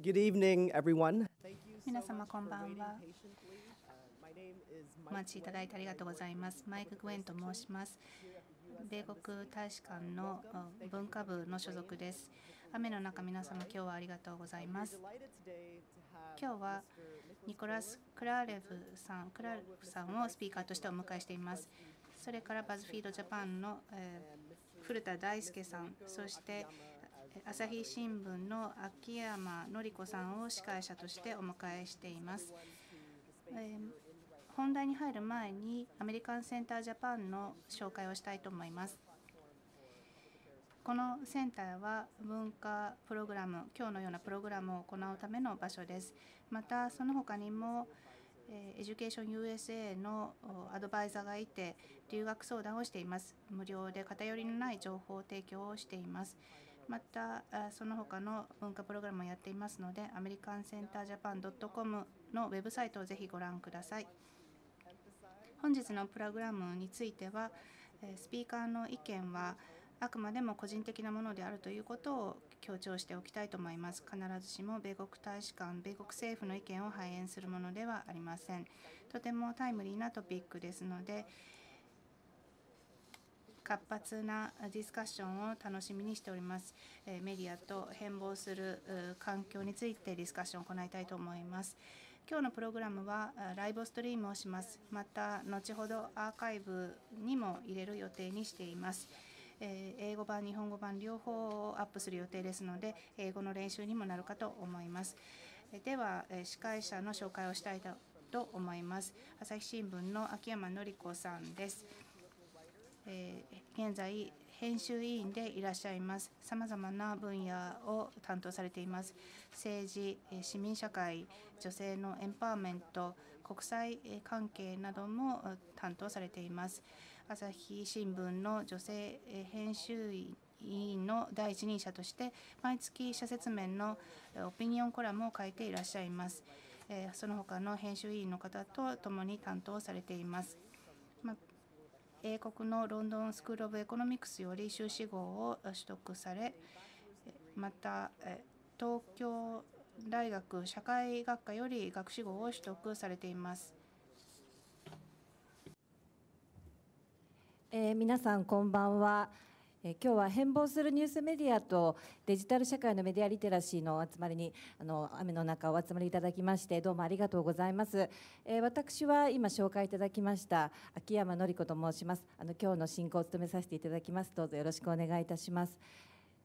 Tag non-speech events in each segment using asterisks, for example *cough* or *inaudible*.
Good evening, everyone. 皆様こんばんは。お待ちいただいてありがとうございます。マイク・グエンと申します。米国大使館の文化部の所属です。雨の中、皆様、今日はありがとうございます。今日はニコラス・クラーレフさんクラレフさんをスピーカーとしてお迎えしています。それからバズフィードジャパンの、え古田大輔さん、そして朝日新聞の秋山典子さんを司会者としてお迎えしています。本題に入る前にアメリカンセンタージャパンの紹介をしたいと思います。このセンターは文化プログラム今日のようなプログラムを行うための場所ですまたその他にもエデュケーション USA のアドバイザーがいて留学相談をしています無料で偏りのない情報提供をしていますまたその他の文化プログラムをやっていますのでアメリカンセンタージャパン .com のウェブサイトをぜひご覧ください本日のプログラムについてはスピーカーの意見はあくまでも個人的なものであるということを強調しておきたいと思います必ずしも米国大使館米国政府の意見を反映するものではありませんとてもタイムリーなトピックですので活発なディスカッションを楽しみにしております。メディアと変貌する環境についてディスカッションを行いたいと思います。今日のプログラムはライブストリームをします。また後ほどアーカイブにも入れる予定にしています。英語版、日本語版両方をアップする予定ですので、英語の練習にもなるかと思います。では、司会者の紹介をしたいと思います。朝日新聞の秋山紀子さんです。え現在編集委員でいらっしゃいますさまざまな分野を担当されています政治市民社会女性のエンパワーメント国際関係なども担当されています朝日新聞の女性編集委員の第一人者として毎月社説面のオピニオンコラムを書いていらっしゃいますその他の編集委員の方と共に担当されています英国のロンドンスクール・オブ・エコノミクスより修士号を取得されまた東京大学社会学科より学士号を取得されています。えー、皆さんこんばんは。え今日は変貌するニュースメディアとデジタル社会のメディアリテラシーの集まりにあの雨の中お集まりいただきましてどうもありがとうございます、え私は今紹介いただきました秋山紀子と申しますあの今日の進行を務めさせていただきますどうぞよろしくお願いいたします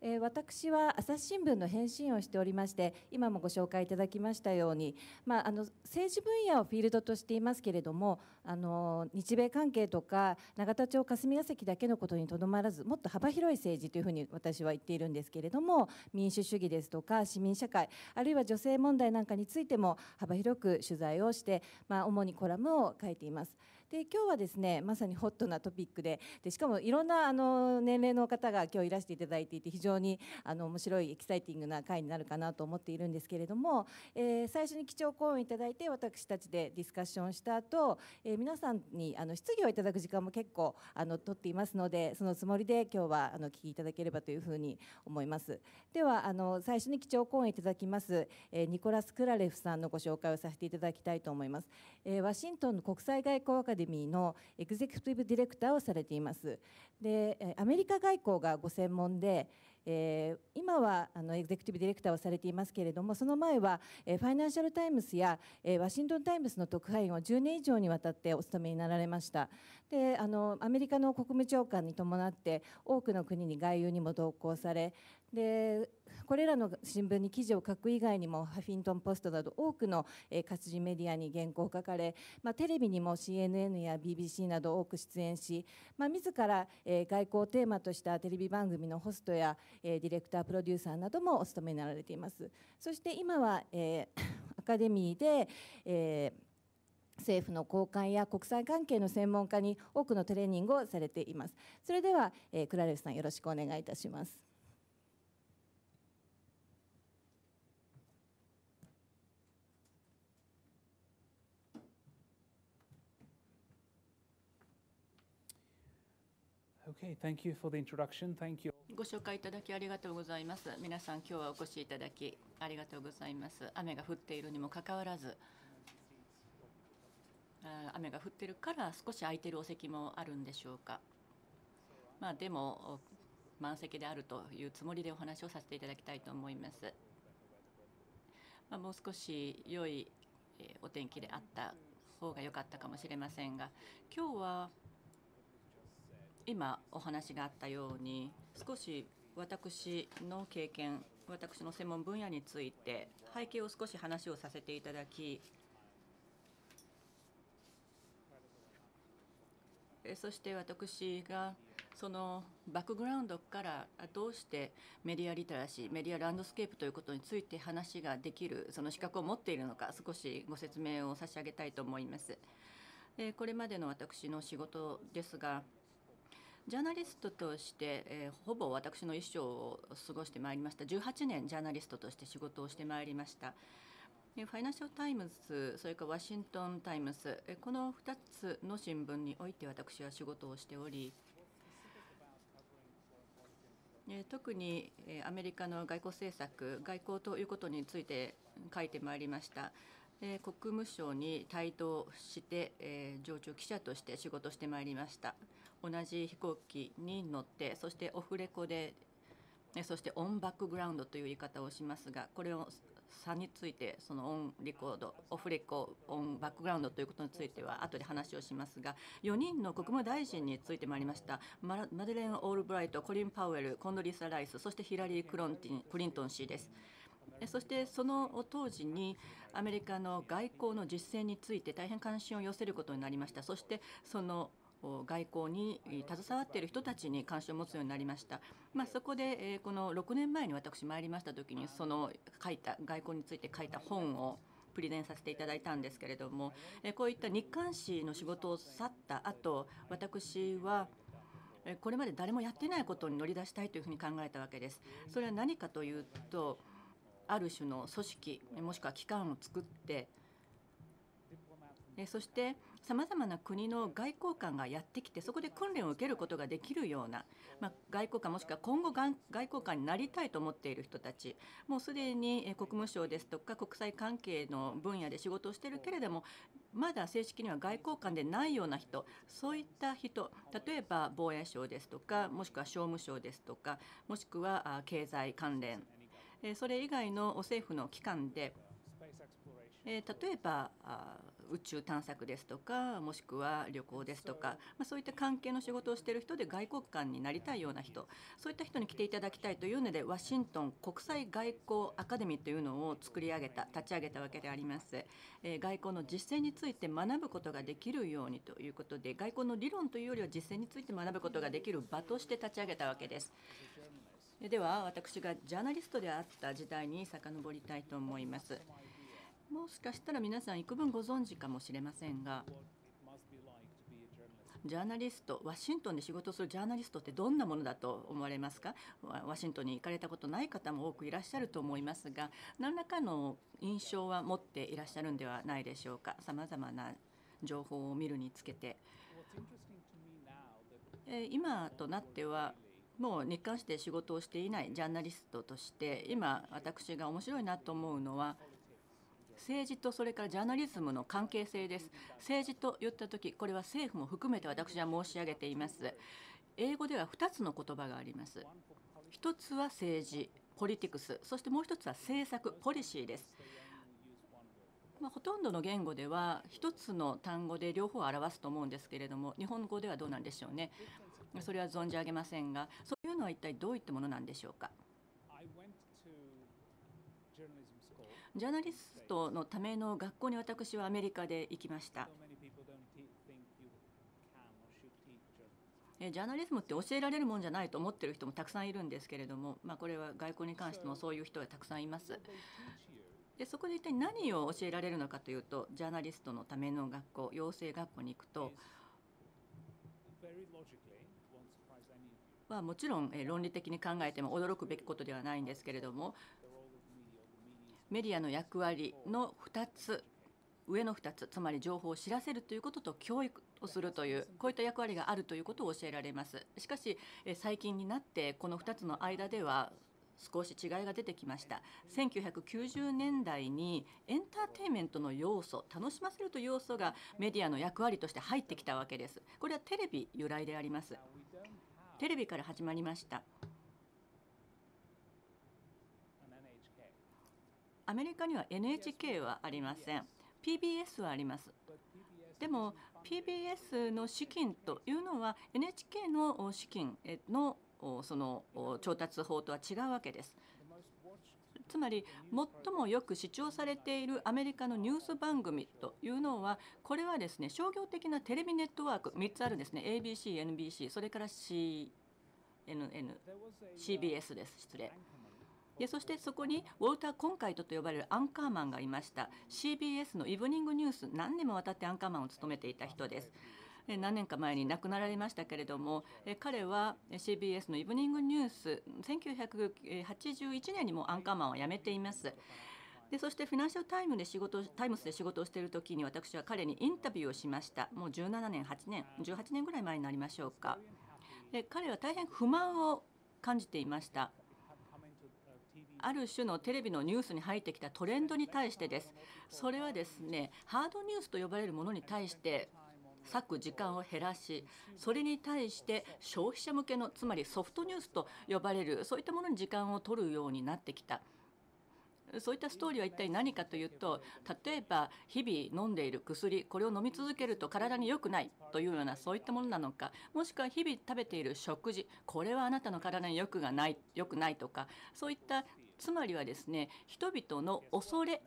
え私は朝日新聞の返信をしておりまして今もご紹介いただきましたように、まあ、あの政治分野をフィールドとしていますけれどもあの日米関係とか永田町霞が関だけのことにとどまらずもっと幅広い政治というふうに私は言っているんですけれども民主主義ですとか市民社会あるいは女性問題なんかについても幅広く取材をして、まあ、主にコラムを書いています。で今日はですねまさにホットなトピックででしかもいろんなあの年齢の方が今日いらしていただいていて非常にあの面白いエキサイティングな回になるかなと思っているんですけれども、えー、最初に基調講演いただいて私たちでディスカッションした後、えー、皆さんにあの質疑をいただく時間も結構あの取っていますのでそのつもりで今日はあの聞きいただければというふうに思います。ではあの最初に基調講演いただきます、えー、ニコラス・クラレフさんのご紹介をさせていただきたいと思います。えワシントンの国際外交アカデデミーのエグゼクティブディレクターをされていますでアメリカ外交がご専門でえ今はあのエグゼクティブディレクターをされていますけれどもその前は、えファイナンシャル・タイムズや、えワシントン・タイムズの特派員を10年以上にわたってお務めになられましたであのアメリカの国務長官に伴って多くの国に外遊にも同行されでこれらの新聞に記事を書く以外にもハフィントン・ポストなど多くの活字メディアに原稿を書かれ、まあ、テレビにも CNN や BBC など多く出演し、まあ、自ら外交をテーマとしたテレビ番組のホストやディレクタープロデューサーなどもお務めになられていますそして今は、えアカデミーで、えー政府の高官や国際関係の専門家に多くのトレーニングをされています。それでは、えクラレスさんよろしくお願いいたします。ご紹介いただきありがとうございます。皆さん、今日はお越しいただきありがとうございます。雨が降っているにもかかわらず。雨が降ってるから少し空いてるお席もあるんでしょうか。まあ、でも満席であるというつもりでお話をさせていただきたいと思います。まあ、もう少し良いお天気であった方が良かったかもしれませんが今日は今お話があったように少し私の経験私の専門分野について背景を少し話をさせていただきそして私がそのバックグラウンドからどうしてメディアリテラシーメディアランドスケープということについて話ができるその資格を持っているのか少しご説明を差し上げたいと思います。これまでの私の仕事ですがジャーナリストとして、えほぼ私の一生を過ごしてまいりました18年ジャーナリストとして仕事をしてまいりましたファイナンシャル・タイムズ、それからワシントン・タイムズ、この2つの新聞において私は仕事をしており、特にアメリカの外交政策、外交ということについて書いてまいりました。国務省に帯同して、常駐記者として仕事してまいりました。同じ飛行機に乗って、そしてオフレコでそしてオンバックグラウンドという言い方をしますがこれを差についてそのオンレコードオフレコオンバックグラウンドということについては後で話をしますが4人の国務大臣についてまいりましたマデレーン・オールブライトコリン・パウエルコンドリサ・ライスそしてヒラリー・クロンティンクリントン氏です。そしてその当時にアメリカの外交の実践について大変関心を寄せることになりましたそしてその外交に携わっている人たちに関心を持つようになりました、まあ、そこでこの6年前に私参りました時にその書いた外交について書いた本をプレゼンさせていただいたんですけれどもこういった日刊誌の仕事を去った後私はこれまで誰もやってないことに乗り出したいというふうに考えたわけです。それは何かというとある種の組織もしくは機関を作ってそしてさまざまな国の外交官がやってきてそこで訓練を受けることができるような、まあ、外交官もしくは今後外交官になりたいと思っている人たちもうすでに国務省ですとか国際関係の分野で仕事をしているけれどもまだ正式には外交官でないような人そういった人例えば防衛省ですとかもしくは商務省ですとかもしくは経済関連それ以外の政府の機関で例えば宇宙探索ですとかもしくは旅行ですとか、まあ、そういった関係の仕事をしている人で外交官になりたいような人そういった人に来ていただきたいというのでワシントン国際外交アカデミーというのを作り上げた立ち上げたわけであります、えー、外交の実践について学ぶことができるようにということで外交の理論というよりは実践について学ぶことができる場として立ち上げたわけですでは私がジャーナリストであった時代に遡りたいと思います。もしかしたら皆さん幾分ご存知かもしれませんがジャーナリストワシントンで仕事するジャーナリストってどんなものだと思われますかワシントンに行かれたことない方も多くいらっしゃると思いますが何らかの印象は持っていらっしゃるんではないでしょうかさまざまな情報を見るにつけて。今となってはもう日刊誌で仕事をしていないジャーナリストとして今私が面白いなと思うのは政治とそれからジャーナリズムの関係性です政治と言った時これは政府も含めて私は申し上げています英語では2つの言葉があります1つは政治ポリティクスそしてもう1つは政策ポリシーですまあ、ほとんどの言語では1つの単語で両方を表すと思うんですけれども日本語ではどうなんでしょうねそれは存じ上げませんがそういうのは一体どういったものなんでしょうか。ジャーナリストのための学校に私はアメリカで行きました。ジャーナリズムって教えられるもんじゃないと思ってる人もたくさんいるんですけれども、まあ、これは外交に関してもそういう人がたくさんいます。でそこで一体何を教えられるのかというとジャーナリストのための学校養成学校に行くとはもちろん論理的に考えても驚くべきことではないんですけれどもメディアの役割の2つ上の2つつまり情報を知らせるということと教育をするというこういった役割があるということを教えられますしかし最近になってこの2つの間では少し違いが出てきました1990年代にエンターテインメントの要素楽しませるという要素がメディアの役割として入ってきたわけですこれはテレビ由来でありますテレビから始まりましたアメリカには NHK はありません PBS はありますでも PBS の資金というのは NHK の資金のその調達法とは違うわけですつまり最もよく視聴されているアメリカのニュース番組というのはこれはですね商業的なテレビネットワーク3つあるんですね ABC、NBC それから CNN、CBS です失礼でそしてそこにウォルター・コンカイトと呼ばれるアンカーマンがいました CBS のイブニングニュース何年もわたってアンカーマンを務めていた人です。何年か前に亡くなられましたけれども彼は CBS のイブニングニュース1981年にもアンカーマンは辞めています。でそしてフィナンシャルタイムで仕事タイムスで仕事をしている時に私は彼にインタビューをしましたもう17年8年18年ぐらい前になりましょうかで彼は大変不満を感じていましたある種のテレビのニュースに入ってきたトレンドに対してですそれはですねハードニュースと呼ばれるものに対して割く時間を減らしそれに対して消費者向けのつまりソフトニュースと呼ばれるそういったものに時間を取るようになってきた。そういったストーリーは一体何かというと例えば日々飲んでいる薬これを飲み続けると体に良くないというようなそういったものなのかもしくは日々食べている食事これはあなたの体に良くがない良くないとかそういったつまりはですね人々の恐れ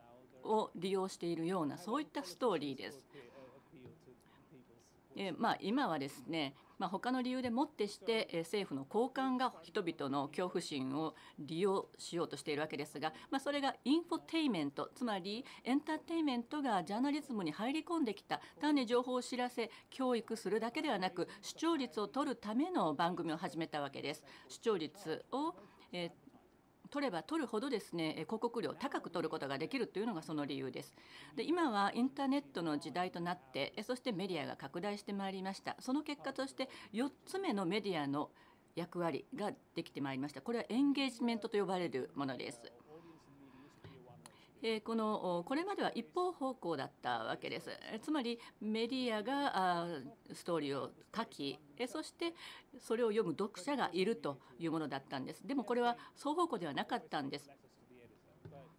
を利用しているようなそういったストーリーです。えまあ、今はですね、まあ、他の理由でもってして、え政府の高官が人々の恐怖心を利用しようとしているわけですが、まあ、それがインフォテイメントつまりエンターテイメントがジャーナリズムに入り込んできた単に情報を知らせ教育するだけではなく視聴率を取るための番組を始めたわけです。視聴率を、えー取れば取るほどですね広告料高く取ることができるというのがその理由ですで今はインターネットの時代となってそしてメディアが拡大してまいりましたその結果として4つ目のメディアの役割ができてまいりましたこれはエンゲージメントと呼ばれるものですこのこれまでは一方方向だったわけですつまりメディアがストーリーを書きそしてそれを読む読者がいるというものだったんですでもこれは双方向ではなかったんです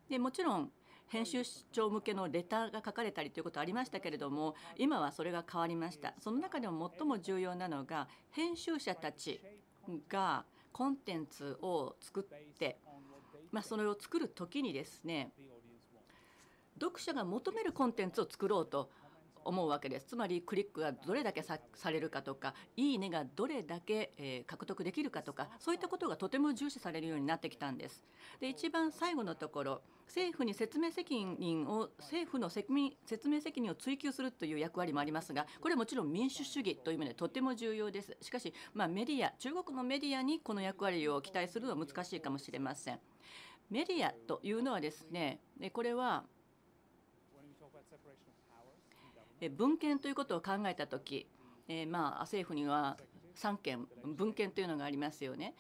でもちろん編集長向けのレターが書かれたりということありましたけれども今はそれが変わりましたその中でも最も重要なのが編集者たちがコンテンツを作って、まあ、それを作る時にですね読者が求めるコンテンツを作ろうと思うわけですつまりクリックがどれだけされるかとかいいねがどれだけ、えー、獲得できるかとかそういったことがとても重視されるようになってきたんですで一番最後のところ政府に説明責任を政府の説明責任を追及するという役割もありますがこれはもちろん民主主義という意味でとても重要ですしかし、まあ、メディア中国のメディアにこの役割を期待するのは難しいかもしれませんメディアというのはですねこれは文献ということを考えた時、えー、まあ政府には3件文献というのがありますよね。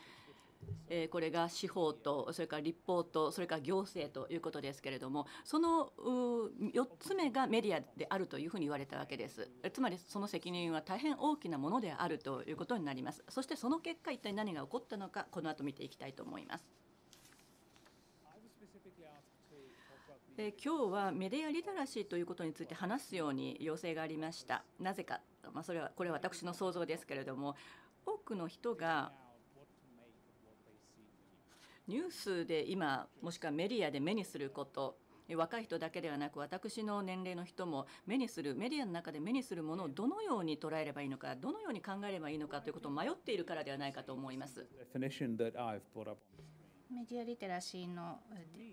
えー、これが司法とそれから立法とそれから行政ということですけれどもその4つ目がメディアであるというふうに言われたわけですつまりその責任は大変大きなものであるということになりますそしてその結果一体何が起こったのかこの後見ていきたいと思います。で今日はメディアリテラシーということについて話すように要請がありましたなぜか、まあ、それはこれは私の想像ですけれども多くの人がニュースで今もしくはメディアで目にすること若い人だけではなく私の年齢の人も目にするメディアの中で目にするものをどのように捉えればいいのかどのように考えればいいのかということを迷っているからではないかと思います。メディアリテラシーの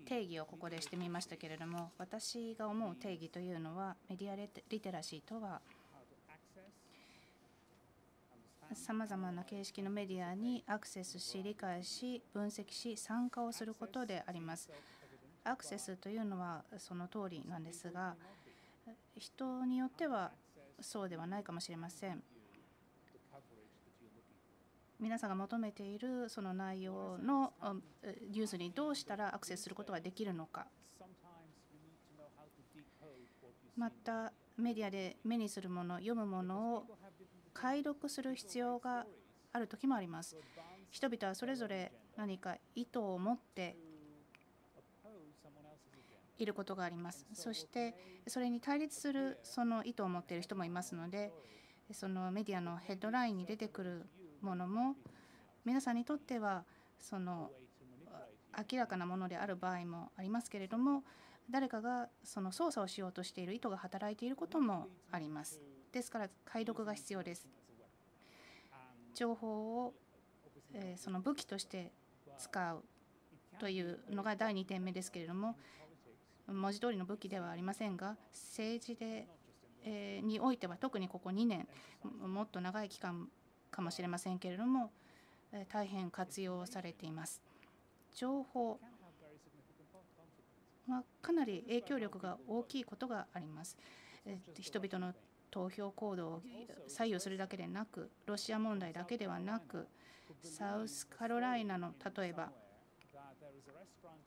定義をここでしてみましたけれども私が思う定義というのはメディアリテラシーとはさまざまな形式のメディアにアクセスし理解し分析し参加をすることであります。アクセスというのはその通りなんですが人によってはそうではないかもしれません。皆さんが求めているその内容のニュースにどうしたらアクセスすることができるのかまたメディアで目にするもの読むものを解読する必要がある時もあります人々はそれぞれ何か意図を持っていることがありますそしてそれに対立するその意図を持っている人もいますのでそのメディアのヘッドラインに出てくるものも皆さんにとってはその明らかなものである場合もありますけれども誰かがその操作をしようとしている意図が働いていることもありますですから解読が必要です情報をその武器として使うというのが第2点目ですけれども文字通りの武器ではありませんが政治でにおいては特にここ2年もっと長い期間かもしれませんけれども大変活用されています。情報はかなり影響力が大きいことがあります。人々の投票行動を左右するだけでなくロシア問題だけではなくサウスカロライナの例えば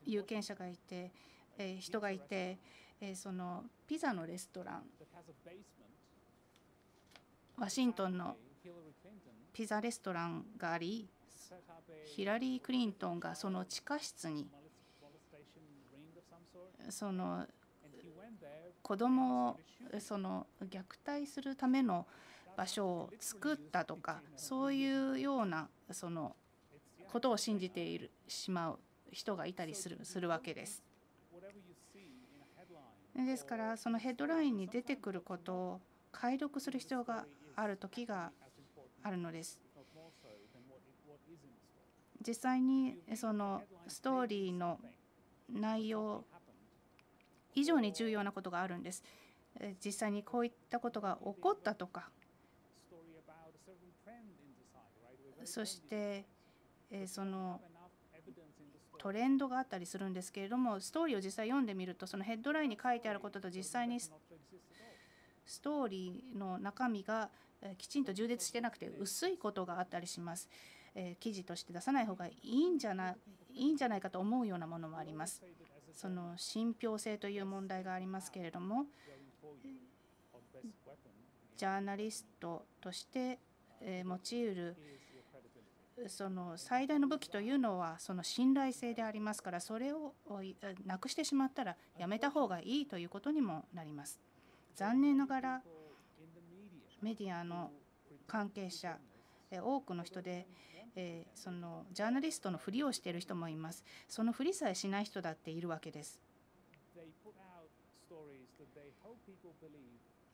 有権者がいて、え人がいて、えそのピザのレストランワシントンのピザレストランがありヒラリー・クリントンがその地下室にその子供をその虐待するための場所を作ったとかそういうようなそのことを信じているしまう人がいたりするするわけです。ですからそのヘッドラインに出てくることを解読する必要がある時があるのです。実際にそのストーリーの内容以上に重要なことがあるんです。実際にこういったことが起こったとかそしてそのトレンドがあったりするんですけれどもストーリーを実際読んでみるとそのヘッドラインに書いてあることと実際にストーリーの中身がきちんと充電してなくて薄いことがあったりします。え記事として出さない方がいいんじゃないいんじゃないかと思うようなものもあります。その信憑性という問題がありますけれども、ジャーナリストとして用いるその最大の武器というのはその信頼性でありますからそれをなくしてしまったらやめた方がいいということにもなります。残念ながらメディアの関係者多くの人で、えそのジャーナリストのふりをしている人もいますそのふりさえしない人だっているわけです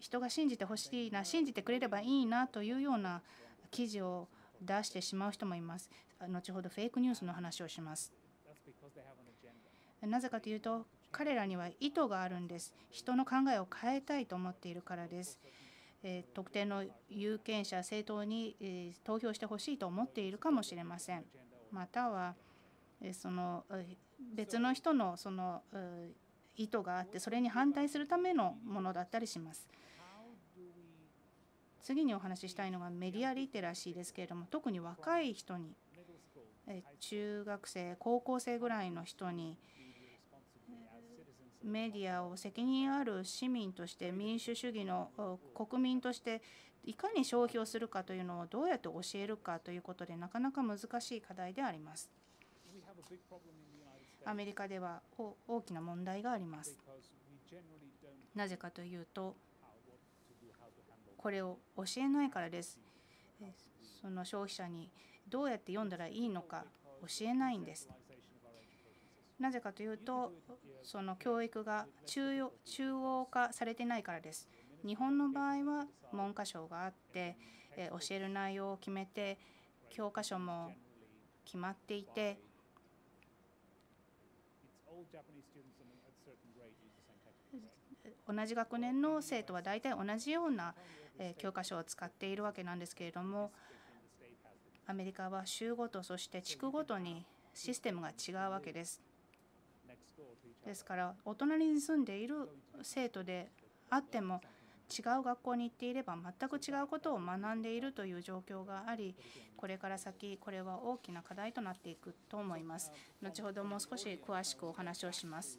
人が信じてほしいな信じてくれればいいなというような記事を出してしまう人もいます後ほどフェイクニュースの話をしますなぜかというと彼らには意図があるんです人の考えを変えたいと思っているからです特定の有権者、政党に投票してほしいと思っているかもしれません。またはその別の人のその意図があってそれに反対するためのものだったりします。次にお話ししたいのがメディアリテラシーですけれども特に若い人に中学生高校生ぐらいの人にメディアを責任ある市民として民主主義の国民としていかに消費をするかというのをどうやって教えるかということでなかなか難しい課題であります。アメリカでは大きな問題があります。なぜかというとこれを教えないからです。その消費者にどうやって読んだらいいのか教えないんです。なぜかというとその教育が中央化されてないからです日本の場合は文科省があって、え教える内容を決めて教科書も決まっていて同じ学年の生徒は大体同じような教科書を使っているわけなんですけれどもアメリカは州ごとそして地区ごとにシステムが違うわけですですからお隣に住んでいる生徒であっても違う学校に行っていれば全く違うことを学んでいるという状況がありこれから先これは大きな課題となっていくと思います後ほどもう少し詳しくお話をします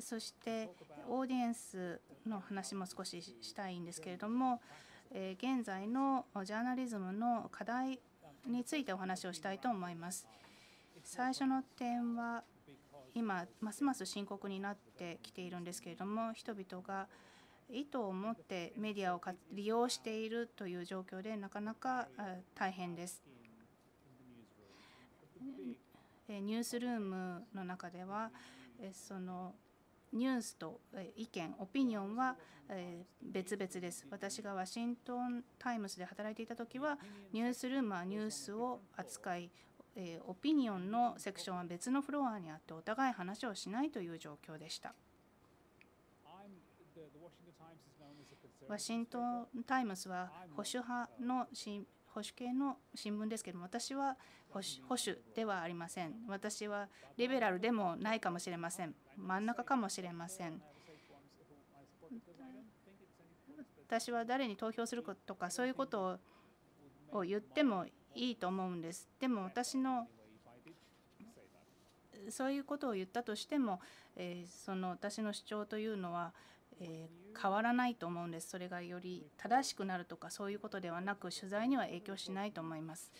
そしてオーディエンスの話も少ししたいんですけれども現在のジャーナリズムの課題についてお話をしたいと思います。最初の点は今ますます深刻になってきているんですけれども人々が意図を持ってメディアを利用しているという状況でなかなか大変です。ニュースルームの中ではそのニュースと意見オピニオンは別々です私がワシントン・タイムズで働いていた時はニュースルームはニュースを扱いえー、オピニオンのセクションは別のフロアにあってお互い話をしないという状況でした。ワシントン・タイムズは保守派の保守系の新聞ですけども私は保守ではありません私はリベラルでもないかもしれません真ん中かもしれません私は誰に投票するとかそういうことを言ってもいいと思うんですでも私のそういうことを言ったとしても、えー、その私の主張というのは、えー、変わらないと思うんですそれがより正しくなるとかそういうことではなく取材には影響しないと思います。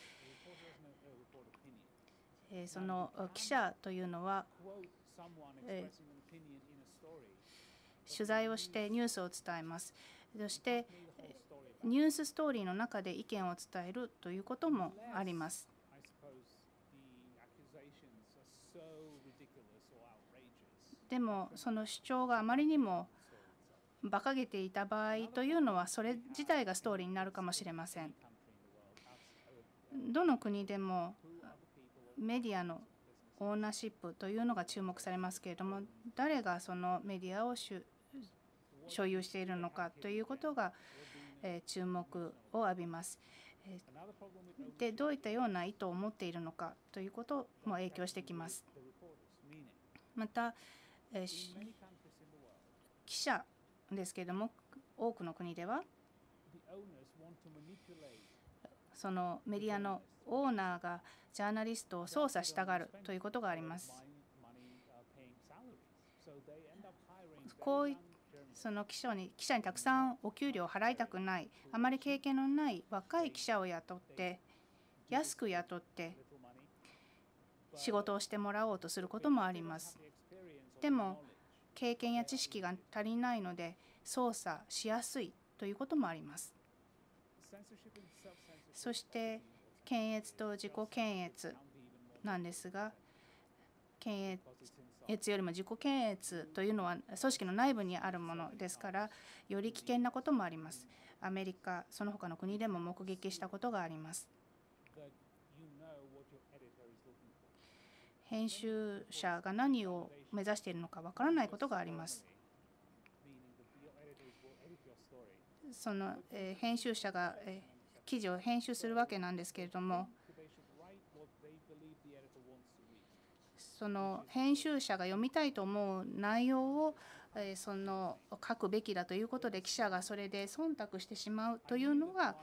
えー、その記者というのは、え取材をしてニュースを伝えますそして、ニュースストーリーの中で意見を伝えるということもあります。でもその主張があまりにも馬鹿げていた場合というのはそれ自体がストーリーになるかもしれません。どの国でもメディアのオーナーシップというのが注目されますけれども誰がそのメディアを所有しているのかということが注目を浴びます。でどういったような意図を持っているのかということも影響してきます。また記者ですけれども多くの国ではそのメディアのオーナーがジャーナリストを操作したがるということがあります。こういっその記者に記者にたくさんお給料を払いたくないあまり経験のない若い記者を雇って安く雇って仕事をしてもらおうとすることもありますでも経験や知識が足りないので操作しやすいということもありますそして検閲と自己検閲なんですが検閲越よりも自己検閲というのは組織の内部にあるものですからより危険なこともありますアメリカその他の国でも目撃したことがあります編集者が何を目指しているのかわからないことがありますその、え編集者が、え記事を編集するわけなんですけれどもその編集者が読みたいと思う内容を、えその書くべきだということで記者がそれで忖度してしまうというのが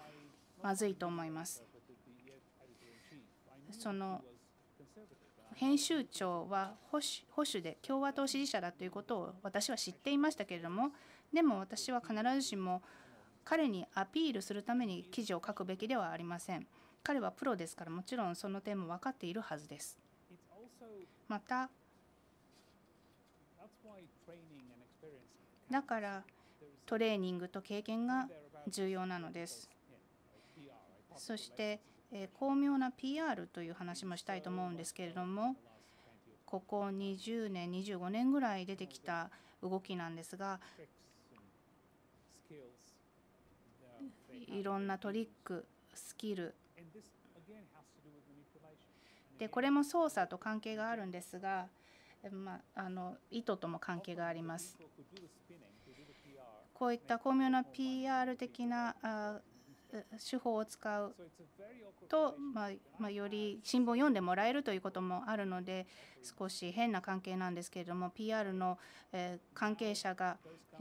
まずいと思います。その編集長は保守で共和党支持者だということを私は知っていましたけれどもでも私は必ずしも彼にアピールするために記事を書くべきではありません彼はプロですからもちろんその点も分かっているはずですまただからトレーニングと経験が重要なのですそして巧妙な PR という話もしたいと思うんですけれどもここ20年25年ぐらい出てきた動きなんですがいろんなトリックスキルでこれも操作と関係があるんですが、まあ、あの意図とも関係があります。こういった巧妙な PR 的な手法を使うと、ままあ、より新聞を読んでもらえるということもあるので少し変な関係なんですけれども PR の関係者が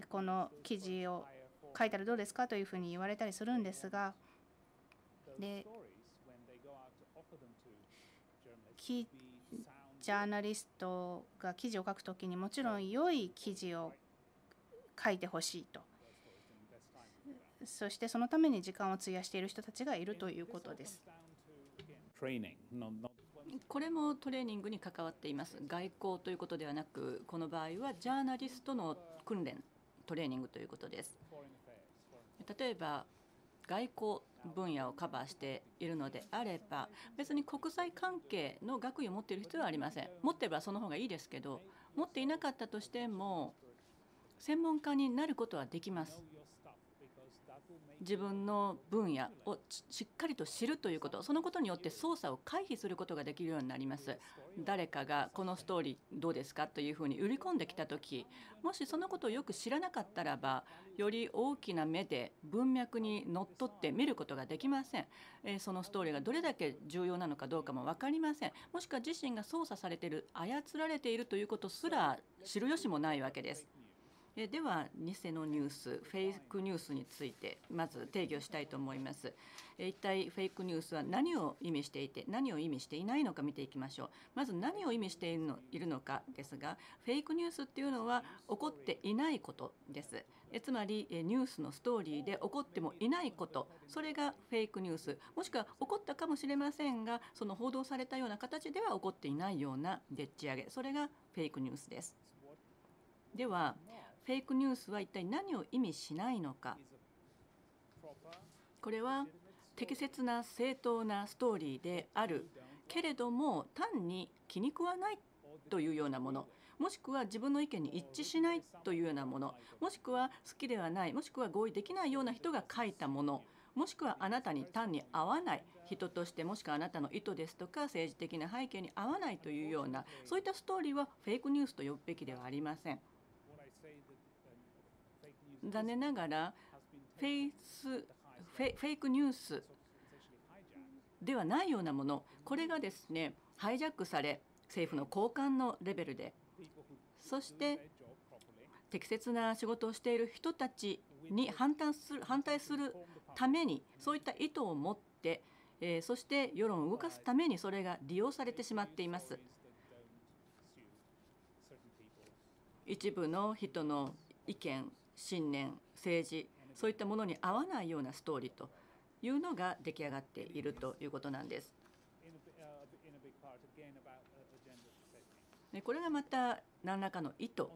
この記事を書いたらどうですかというふうに言われたりするんですがでジャーナリストが記事を書くときにもちろん良い記事を書いてほしいとそしてそのために時間を費やしている人たちがいるということです。これもトレーニングに関わっています。外交ということではなく、この場合はジャーナリストの訓練、トレーニングということです。例えば、外交分野をカバーしているのであれば別に国際関係の学位を持っている必要はありません持ってればその方がいいですけど持っていなかったとしても専門家になることはできます自分の分野をしっかりと知るということそのことによって操作を回避することができるようになります誰かがこのストーリーどうですかというふうに売り込んできた時もしそのことをよく知らなかったらばより大きな目で文脈にのっとって見ることができませんそのストーリーがどれだけ重要なのかどうかも分かりませんもしくは自身が操作されている操られているということすら知る由もないわけですえでは偽のニュースフェイクニュースについてまず定義をしたいと思います一体フェイクニュースは何を意味していて何を意味していないのか見ていきましょうまず何を意味しているのいるのかですがフェイクニュースっていうのは起こっていないことですえつまりニュースのストーリーで起こってもいないことそれがフェイクニュースもしくは起こったかもしれませんがその報道されたような形では起こっていないようなでっち上げそれがフェイクニュースですではフェイクニュースは一体何を意味しないのかこれは適切な正当なストーリーであるけれども単に気に食わないというようなものもしくは自分の意見に一致しないというようなものもしくは好きではないもしくは合意できないような人が書いたものもしくはあなたに単に合わない人としてもしくはあなたの意図ですとか政治的な背景に合わないというようなそういったストーリーはフェイクニュースと呼ぶべきではありません。残念ながらフェイスフェイクニュースではないようなものこれがですねハイジャックされ政府の高官のレベルでそして適切な仕事をしている人たちに反対する反対するためにそういった意図を持って、えそして世論を動かすためにそれが利用されてしまっています。一部の人の意見信念政治そういったものに合わないようなストーリーというのが出来上がっているということなんです。これがまた何らかの意図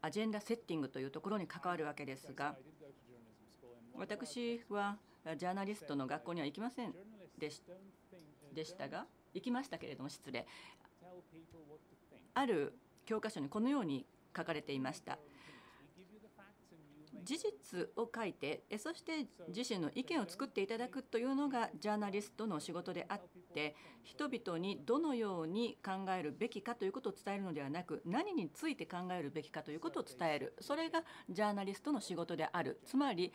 アジェンダセッティングというところに関わるわけですが私はジャーナリストの学校には行きませんでしでしたが行きましたけれども失礼ある教科書にこのように書かれていました事実を書いてそして自身の意見を作っていただくというのがジャーナリストの仕事であって人々にどのように考えるべきかということを伝えるのではなく何について考えるべきかということを伝えるそれがジャーナリストの仕事であるつまり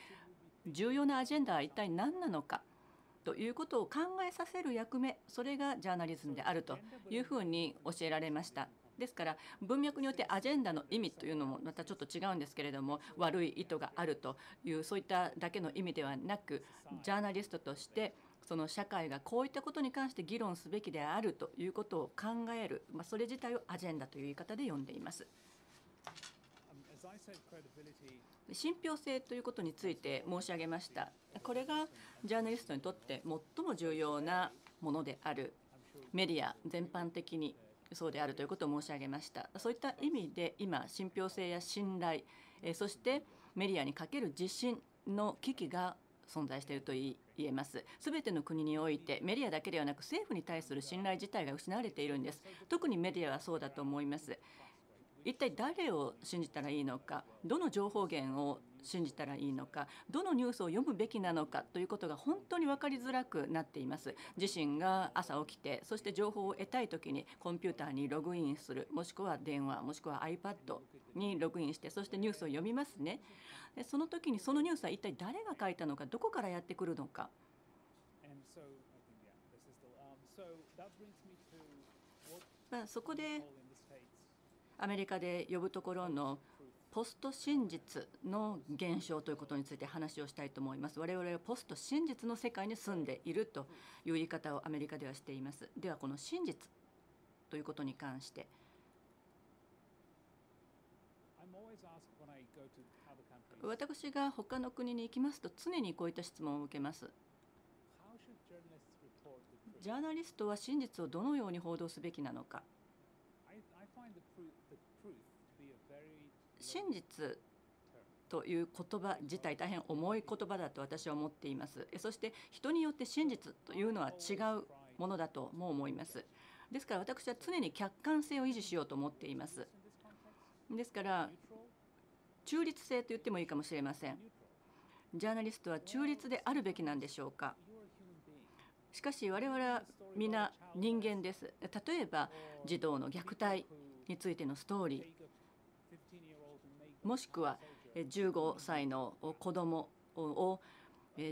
重要なアジェンダは一体何なのか。ということを考えさせる役目それがジャーナリズムであるというふうに教えられましたですから文脈によってアジェンダの意味というのもまたちょっと違うんですけれども悪い意図があるというそういっただけの意味ではなくジャーナリストとしてその社会がこういったことに関して議論すべきであるということを考える、まあ、それ自体をアジェンダという言い方で呼んでいます。信憑性ということについて申し上げましたこれがジャーナリストにとって最も重要なものであるメディア全般的にそうであるということを申し上げましたそういった意味で今信憑性や信頼、えそしてメディアにかける自信の危機が存在していると言えます。全ての国においてメディアだけではなく政府に対する信頼自体が失われているんです。特にメディアはそうだと思います。一体誰を信じたらいいのか、どの情報源を信じたらいいのかどのニュースを読むべきなのかということが本当に分かりづらくなっています自身が朝起きてそして情報を得たい時にコンピューターにログインするもしくは電話もしくは iPad にログインしてそしてニュースを読みますねでその時にそのニュースは一体誰が書いたのかどこからやってくるのかまあ、そこでアメリカで呼ぶところのポスト真実の現象ということについて話をしたいと思います我々はポスト真実の世界に住んでいるという言い方をアメリカではしていますではこの真実ということに関して私が他の国に行きますと常にこういった質問を受けますジャーナリストは真実をどのように報道すべきなのか真実という言葉自体大変重い言葉だと私は思っていますそして人によって真実というのは違うものだとも思いますですから私は常に客観性を維持しようと思っていますですから中立性と言ってもいいかもしれませんジャーナリストは中立であるべきなんでしょうかしかし我々は皆人間です例えば児童の虐待についてのストーリーもしくは15歳の子どもを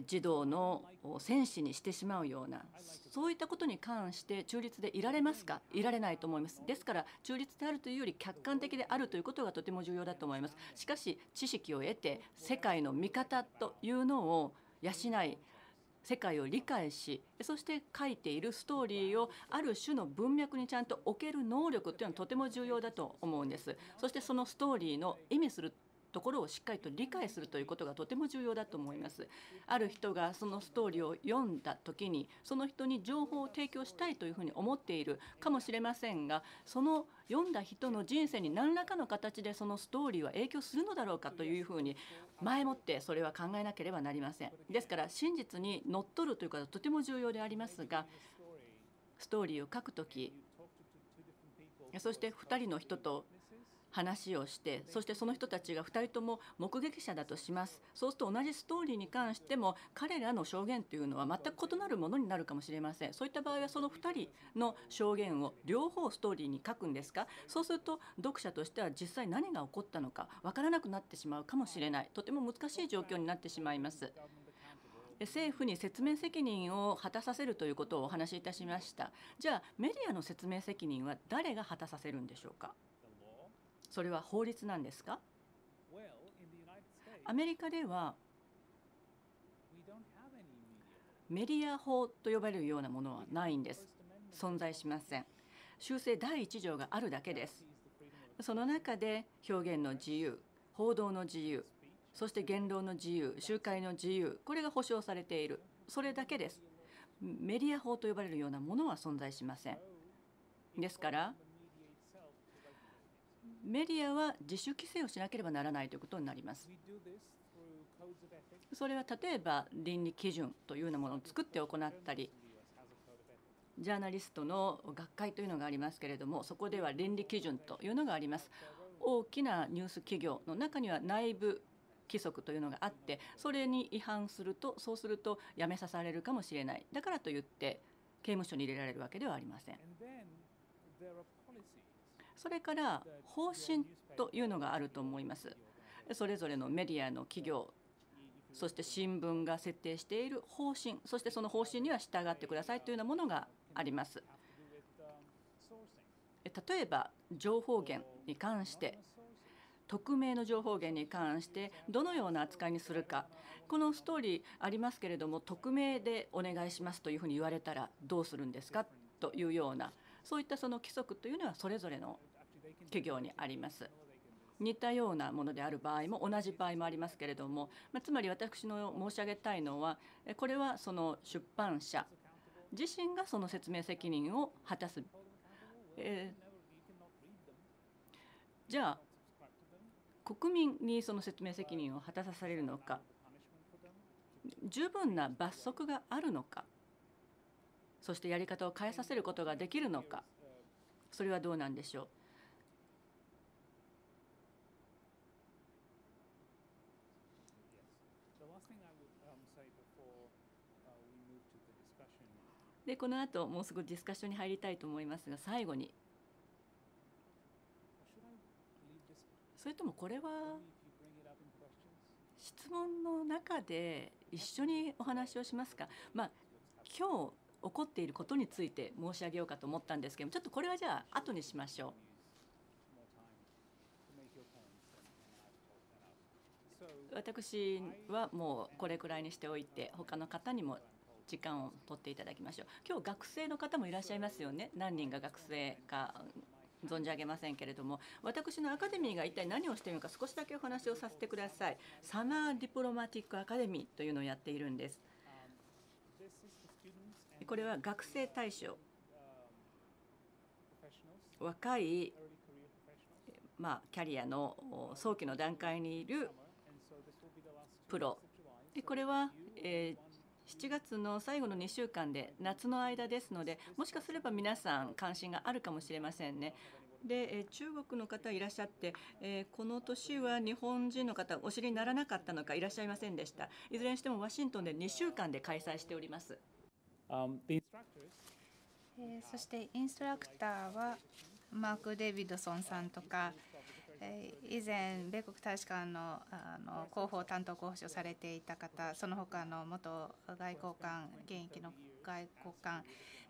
児童の戦士にしてしまうようなそういったことに関して中立でいられますかいられないと思いますですから中立であるというより客観的であるということがとても重要だと思いますしかし知識を得て世界の見方というのを養い世界を理解しそして書いているストーリーをある種の文脈にちゃんと置ける能力っていうのはとても重要だと思うんですそしてそのストーリーの意味するところをしっかりと理解するということがとても重要だと思いますある人がそのストーリーを読んだ時にその人に情報を提供したいというふうに思っているかもしれませんがその読んだ人の人生に何らかの形でそのストーリーは影響するのだろうかというふうに前もってそれは考えなければなりませんですから真実にのっとるということはとても重要でありますがストーリーを書くと時そして2人の人と話をしてそしてその人たちが2人とも目撃者だとしますそうすると同じストーリーに関しても彼らの証言というのは全く異なるものになるかもしれませんそういった場合はその2人の証言を両方ストーリーに書くんですかそうすると読者としては実際何が起こったのか分からなくなってしまうかもしれないとても難しい状況になってしまいます。政府に説明責任を果たさせるということをお話しいたしましたじゃあメディアの説明責任は誰が果たさせるんでしょうか。それは法律なんですかアメリカではメディア法と呼ばれるようなものはないんです存在しません修正第1条があるだけですその中で表現の自由報道の自由そして言論の自由集会の自由これが保障されているそれだけですメディア法と呼ばれるようなものは存在しませんですからメディアは自主規制をしなければならないということになります。それは例えば倫理基準というようなものを作って行ったりジャーナリストの学会というのがありますけれどもそこでは倫理基準というのがあります。大きなニュース企業の中には内部規則というのがあってそれに違反するとそうすると辞めさされるかもしれないだからといって刑務所に入れられるわけではありません。それから方針というのがあると思いますそれぞれのメディアの企業そして新聞が設定している方針そしてその方針には従ってくださいというようなものがあります例えば情報源に関して匿名の情報源に関してどのような扱いにするかこのストーリーありますけれども匿名でお願いしますというふうに言われたらどうするんですかというようなそういったその規則というのはそれぞれの企業にあります。似たようなものである場合も同じ場合もありますけれども、まつまり私の申し上げたいのはこれはその出版社自身がその説明責任を果たす、えー、じゃあ国民にその説明責任を果たされるのか十分な罰則があるのかそしてやり方を変えさせることができるのかそれはどうなんでしょう。でこの後もうすぐディスカッションに入りたいと思いますが最後にそれともこれは質問の中で一緒にお話をしますか、まあ、今日起こっていることについて申し上げようかと思ったんですけどもちょっとこれはじゃあ後にしましょう。私はもうこれくらいにしておいて他の方にも時間をとっていただきましょう今日学生の方もいらっしゃいますよね何人が学生か存じ上げませんけれども私のアカデミーが一体何をしているのか少しだけお話をさせてくださいサマーディプロマティックアカデミーというのをやっているんですこれは学生対象若いまあ、キャリアの早期の段階にいるプロでこれは、えー、7月の最後の2週間で夏の間ですのでもしかすれば皆さん関心があるかもしれませんね。で中国の方いらっしゃって、えこの年は日本人の方お知りにならなかったのかいらっしゃいませんでしたいずれにしてもワシントンで2週間で開催しております、えそしてインストラクターはマーク・デビドソンさんとか以前、米国大使館のあの広報担当候補者をされていた方、その他の元外交官、現役の外交官、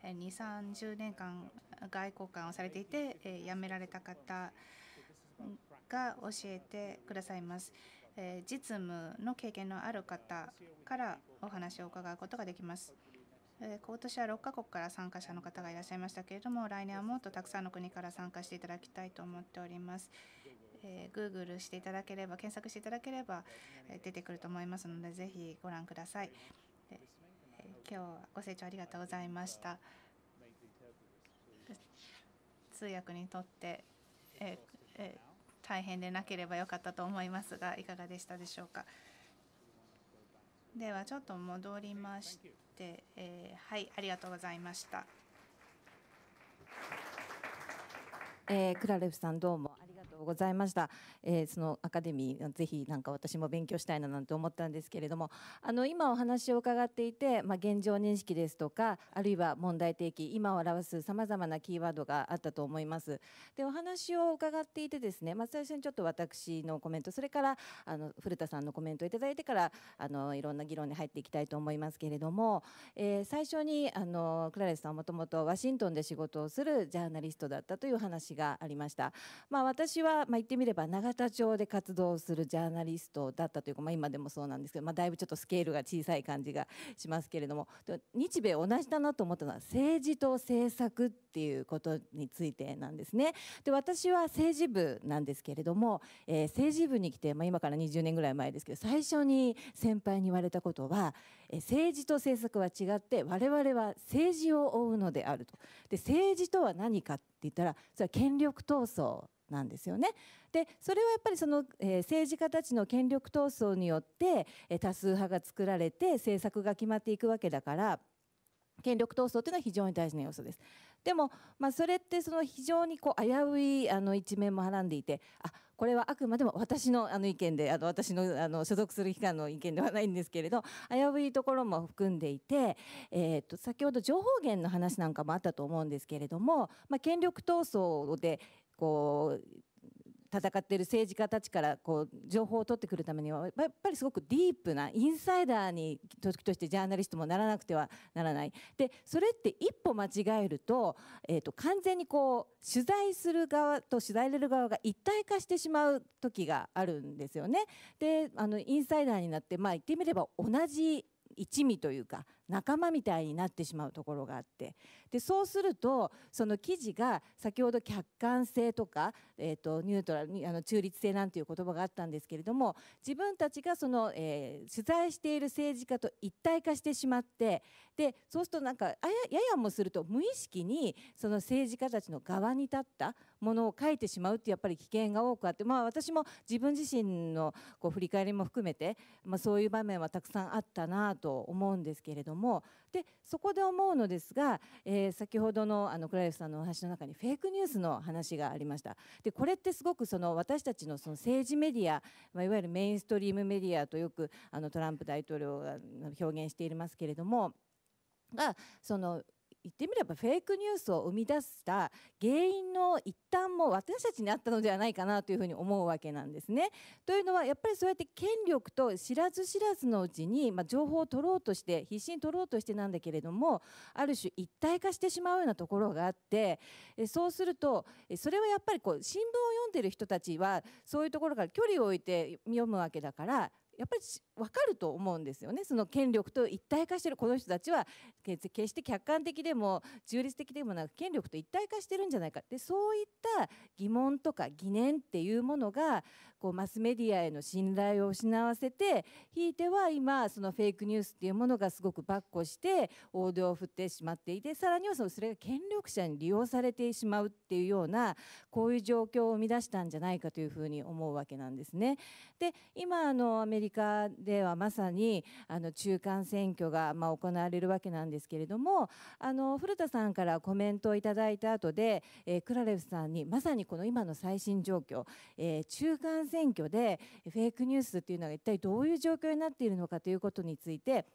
2、30年間外交官をされていて、辞められた方が教えてくださいます。実務の経験のある方からお話を伺うことができます。今年は6カ国から参加者の方がいらっしゃいましたけれども来年はもっとたくさんの国から参加していただきたいと思っております。えー、グ o o g していただければ検索していただければ、え出てくると思いますのでぜひご覧ください、えー、今日はご清聴ありがとうございました通訳にとって、ええ大変でなければよかったと思いますがいかがでしたでしょうかではちょっと戻りまして、えー、はいありがとうございました、えー、クラレフさんどうもとうございました、えー、そのアカデミーぜひなんか私も勉強したいななんて思ったんですけれどもあの今お話を伺っていて、まあ、現状認識ですとかあるいは問題提起今を表すさまざまなキーワードがあったと思いますでお話を伺っていてですね、まあ、最初にちょっと私のコメントそれからあの古田さんのコメントをいただいてからあのいろんな議論に入っていきたいと思いますけれども、えー、最初にあのクラレスさんはもともとワシントンで仕事をするジャーナリストだったという話がありました。まあ、私はは、まあ、言ってみれば永田町で活動するジャーナリストだったというか、まあ、今でもそうなんですけど、まあ、だいぶちょっとスケールが小さい感じがしますけれども日米同じだなと思ったのは政治と政策っていうことについてなんですね。で私は政治部なんですけれども、えー、政治部に来て、まあ、今から20年ぐらい前ですけど最初に先輩に言われたことは、えー、政治と政策は違って我々は政治を追うのであると。で政治とは何かって言ったらそれは権力闘争なんですよね。でそれはやっぱりその、えー、政治家たちの権力闘争によって、えー、多数派が作られて政策が決まっていくわけだから権力闘争というのは非常に大事な要素です。でも、まあ、それってその非常にこう危ういあの一面もはらんでいてあこれはあくまでも私のあの意見であの私のあの所属する機関の意見ではないんですけれど危ういところも含んでいて、えー、と先ほど情報源の話なんかもあったと思うんですけれども、まあ、権力闘争でこう戦っている政治家たちからこう情報を取ってくるためにはやっぱりすごくディープなインサイダーに時としてジャーナリストもならなくてはならないでそれって一歩間違えると,、えと完全にこう取材する側と取材れる側が一体化してしまう時があるんですよね。であのインサイダーになって、まあ、言ってみれば同じ一味というか仲間みたいになってしまうところがあってでそうするとその記事が先ほど客観性とか、えーと、ニュートラルあの中立性なんていう言葉があったんですけれども自分たちがその、えー、取材している政治家と一体化してしまってでそうするとなんかややもすると無意識にその政治家たちの側に立ったものを書いてしまうってやっぱり危険が多くあって、まあ、私も自分自身のこう振り返りも含めて、まあ、そういう場面はたくさんあったなと思うんですけれどもでそこで思うのですが、えー、先ほどのあのクライフさんのお話の中にフェイクニュースの話がありましたでこれってすごくその私たちのその政治メディア、まあ、いわゆるメインストリームメディアとよくあのトランプ大統領が表現していますけれどもがその言ってみればフェイクニュースを生み出した原因の一端も私たちにあったのではないかなというふうに思うわけなんですね。というのはやっぱりそうやって権力と知らず知らずのうちに、ま情報を取ろうとして必死に取ろうとしてなんだけれどもある種一体化してしまうようなところがあってそうするとそれはやっぱりこう新聞を読んでる人たちはそういうところから距離を置いて読むわけだからやっぱり分かると思うんですよねその権力と一体化してるこの人たちは決して客観的でも中立的でもなく権力と一体化してるんじゃないかでそういった疑問とか疑念っていうものがこうマスメディアへの信頼を失わせてひいては今そのフェイクニュースっていうものがすごくばっこして王道を振ってしまっていてさらにはそのそれが権力者に利用されてしまうっていうようなこういう状況を生み出したんじゃないかというふうに思うわけなんですね。で今あのアメリリカではまさにあの中間選挙がま行われるわけなんですけれどもあの古田さんからコメントをいただいた後で、えー、クラレフさんにまさにこの今の最新状況、えー、中間選挙でフェイクニュースっていうのが一体どういう状況になっているのかということについて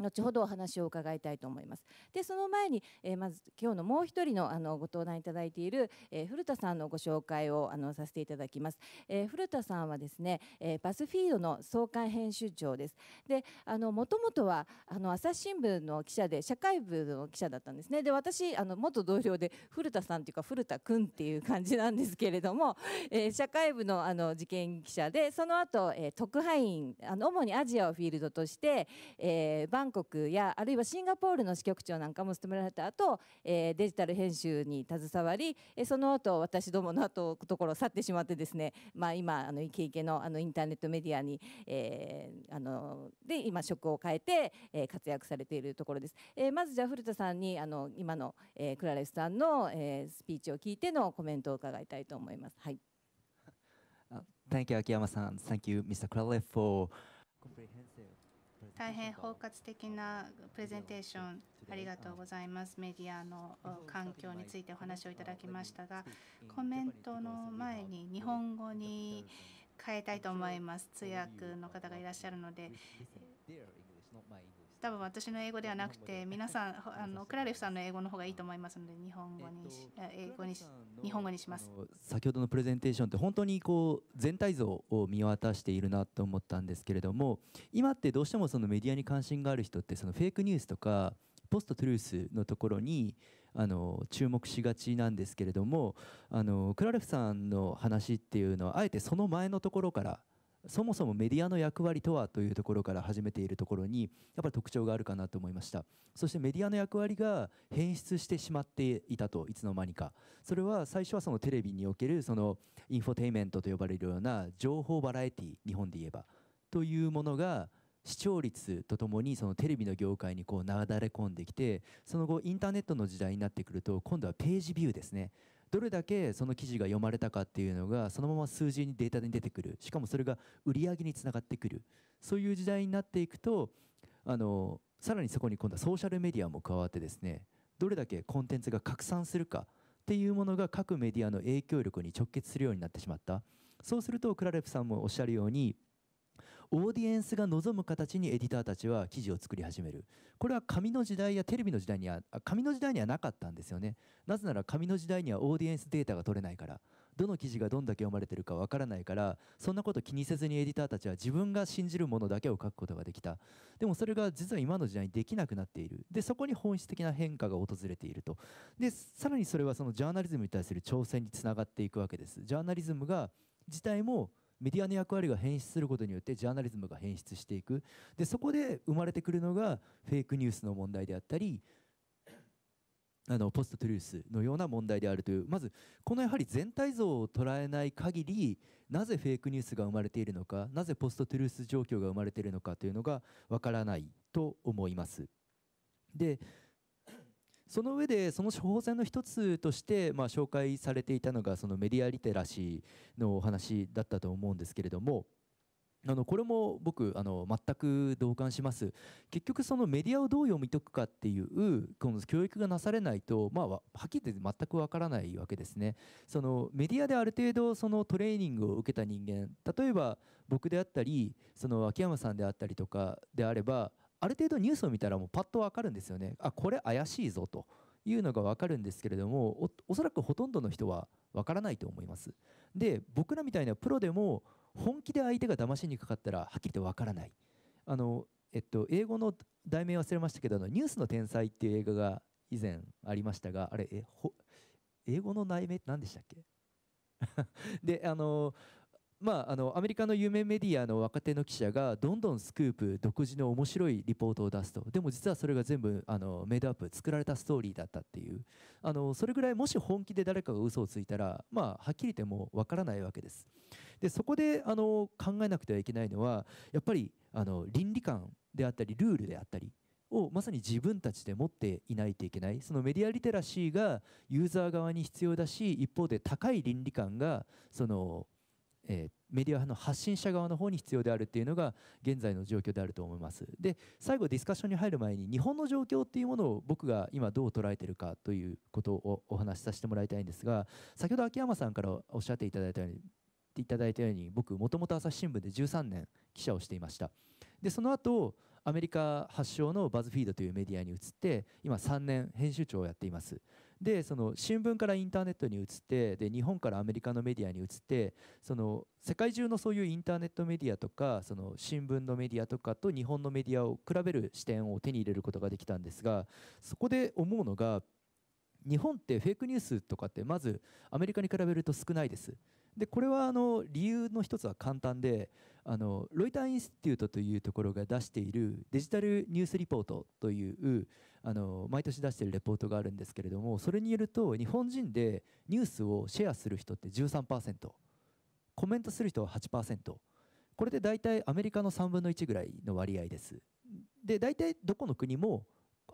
後ほどお話を伺いたいと思います。でその前に、えー、まず今日のもう一人のあのご登壇いただいている、えー、古田さんのご紹介をあのさせていただきます。えー、古田さんはですね、えー、バスフィードの創刊編集長です。であの元々はあの朝日新聞の記者で社会部の記者だったんですね。で私あの元同僚で古田さんというか古田君っていう感じなんですけれども、えー、社会部のあの事件記者でその後、えー、特派員あの主にアジアをフィールドとして、えー、バンコクやあるいはシンガポールの支局長なんかも務められた後、えー、デジタル編集に携わり、えー、その後私どもの後ところを去ってしまってですね、まあ、今あのイケイケのあのインターネットメディアに、えー、あので今職を変えて、えー、活躍されているところです。えー、まずじゃ古田さんにあの今の、えー、クラレスさんの、えー、スピーチを聞いてのコメントを伺いたいと思います。はい。*laughs* Thank you, Akiyama-san. Thank you, Mr. Crowley, for comprehensive 大変包括的なプレゼンテーションありがとうございます。メディアの環境についてお話をいただきましたが、コメントの前に日本語に変えたいと思います。通訳の方がいらっしゃるので。多分私の英語ではなくて皆さん *laughs* あのクラレフさんの英語の方がいいと思いますので日本語にし、え英語にし日本語にします先ほどのプレゼンテーションって本当にこう全体像を見渡しているなと思ったんですけれども今ってどうしてもそのメディアに関心がある人ってそのフェイクニュースとかポストトゥルースのところにあの注目しがちなんですけれどもあのクラレフさんの話っていうのはあえてその前のところからそもそもメディアの役割とはというところから始めているところにやっぱり特徴があるかなと思いましたそしてメディアの役割が変質してしまっていたといつの間にかそれは最初はそのテレビにおけるそのインフォテイメントと呼ばれるような情報バラエティ日本で言えばというものが視聴率とともにそのテレビの業界にこうなだれ込んできてその後インターネットの時代になってくると今度はページビューですねどれだけその記事が読まれたかっていうのがそのまま数字にデータに出てくるしかもそれが売り上げにつながってくるそういう時代になっていくとあのさらにそこに今度はソーシャルメディアも加わってですねどれだけコンテンツが拡散するかっていうものが各メディアの影響力に直結するようになってしまったそうするとクラレフさんもおっしゃるようにオーディエンスが望む形にエディターたちは記事を作り始めるこれは紙の時代やテレビの時代には紙の時代にはなかったんですよねなぜなら紙の時代にはオーディエンスデータが取れないからどの記事がどんだけ読まれてるかわからないからそんなこと気にせずにエディターたちは自分が信じるものだけを書くことができたでもそれが実は今の時代にできなくなっているでそこに本質的な変化が訪れているとでさらにそれはそのジャーナリズムに対する挑戦につながっていくわけですジャーナリズムが自体もメディアの役割が変質することによってジャーナリズムが変質していくでそこで生まれてくるのがフェイクニュースの問題であったりあのポストトゥルースのような問題であるというまずこのやはり全体像を捉えない限りなぜフェイクニュースが生まれているのかなぜポストトゥルース状況が生まれているのかというのがわからないと思います。でその上でその処方箋の一つとして、まあ、紹介されていたのがそのメディアリテラシーのお話だったと思うんですけれども。あのこれも僕あの全く同感します結局そのメディアをどう読み解くかっていうこの教育がなされないと、まあ、はっきり言って全くわからないわけですねそのメディアである程度そのトレーニングを受けた人間例えば僕であったりその秋山さんであったりとかであればある程度ニュースを見たらもうパッと分かるんですよねあこれ怪しいぞというのが分かるんですけれどもおそらくほとんどの人は分からないと思いますで僕らみたいなプロでも本気で相手が騙しにかかったらはっきりと分からないあの、えっと、英語の題名忘れましたけどあの「ニュースの天才」っていう映画が以前ありましたがあれえ英語の題名って何でしたっけ *laughs* であのまあ、あのアメリカの有名メディアの若手の記者がどんどんスクープ独自の面白いリポートを出すとでも実はそれが全部あのメイドアップ作られたストーリーだったっていうあのそれぐらいもし本気で誰かが嘘をついたら、まあ、はっきり言ってもわからないわけですでそこであの考えなくてはいけないのはやっぱりあの倫理観であったりルールであったりをまさに自分たちで持っていないといけないそのメディアリテラシーがユーザー側に必要だし一方で高い倫理観がそのえー、メディアの発信者側の方に必要であるっていうのが現在の状況であると思います。で最後ディスカッションに入る前に日本の状況っていうものを僕が今どう捉えてるかということをお話しさせてもらいたいんですが先ほど秋山さんからおっしゃっていただいたようにいただいたように僕もともと朝日新聞で13年記者をしていましたでその後アメリカ発祥のバズフィードというメディアに移って今3年編集長をやっていますでその新聞からインターネットに移ってで日本からアメリカのメディアに移ってその世界中のそういうインターネットメディアとかその新聞のメディアとかと日本のメディアを比べる視点を手に入れることができたんですがそこで思うのが日本ってフェイクニュースとかってまずアメリカに比べると少ないです。でこれはあの理由の一つは簡単であのロイターインスティテュートというところが出しているデジタルニュースリポートというあの毎年出してるレポートがあるんですけれどもそれによると日本人でニュースをシェアする人って13%コメントする人は8%これで大体アメリカの3分の1ぐらいの割合ですで大体どこの国も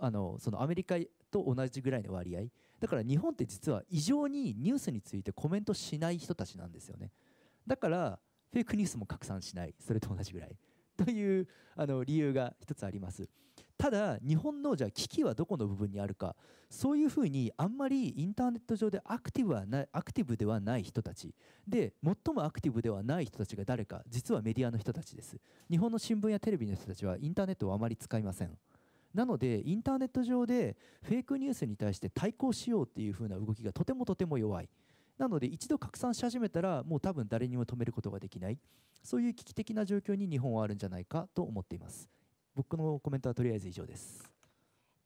あのそのアメリカと同じぐらいの割合だから日本って実は異常にニュースについてコメントしない人たちなんですよねだからフェイクニュースも拡散しないそれと同じぐらいというあの理由が一つありますただ日本のじゃあ危機はどこの部分にあるかそういうふうにあんまりインターネット上でアクティブはないアクティブではない人たちで最もアクティブではない人たちが誰か実はメディアの人たちです日本の新聞やテレビの人たちはインターネットをあまり使いませんなのでインターネット上でフェイクニュースに対して対抗しようっていう風な動きがとてもとても弱い。なので一度拡散し始めたらもう多分誰にも止めることができないそういう危機的な状況に日本はあるんじゃないかと思っています僕のコメントはとりあえず以上です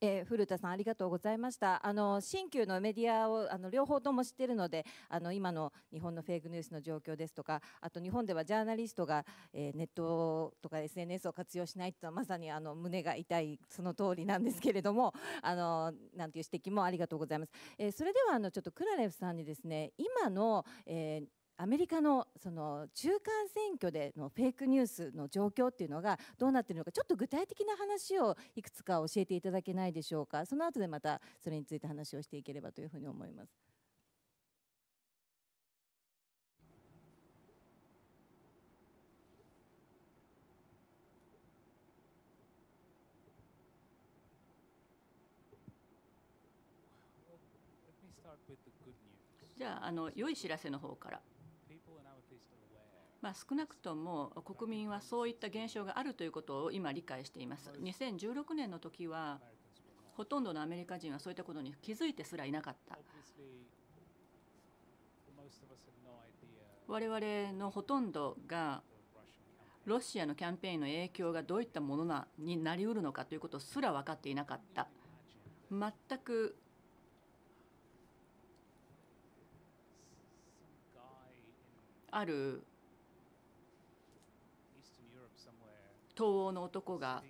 えー、古田さんありがとうございましたあの新旧のメディアをあの両方とも知ってるのであの今の日本のフェイクニュースの状況ですとかあと日本ではジャーナリストが、えー、ネットとか SNS を活用しないとまさにあの胸が痛いその通りなんですけれどもあのなんていう指摘もありがとうございます、えー、それではあのちょっとクラレフさんにですね今の、えーアメリカのその中間選挙でのフェイクニュースの状況っていうのがどうなっているのかちょっと具体的な話をいくつか教えていただけないでしょうかその後でまたそれについて話をしていければというふうに思います。じゃああの良い知らせの方から。まあ、少なくとも国民はそういった現象があるということを今理解しています。2016年の時はほとんどのアメリカ人はそういったことに気づいてすらいなかった。我々のほとんどがロシアのキャンペーンの影響がどういったものなになりうるのかということすら分かっていなかった全くある東欧の男が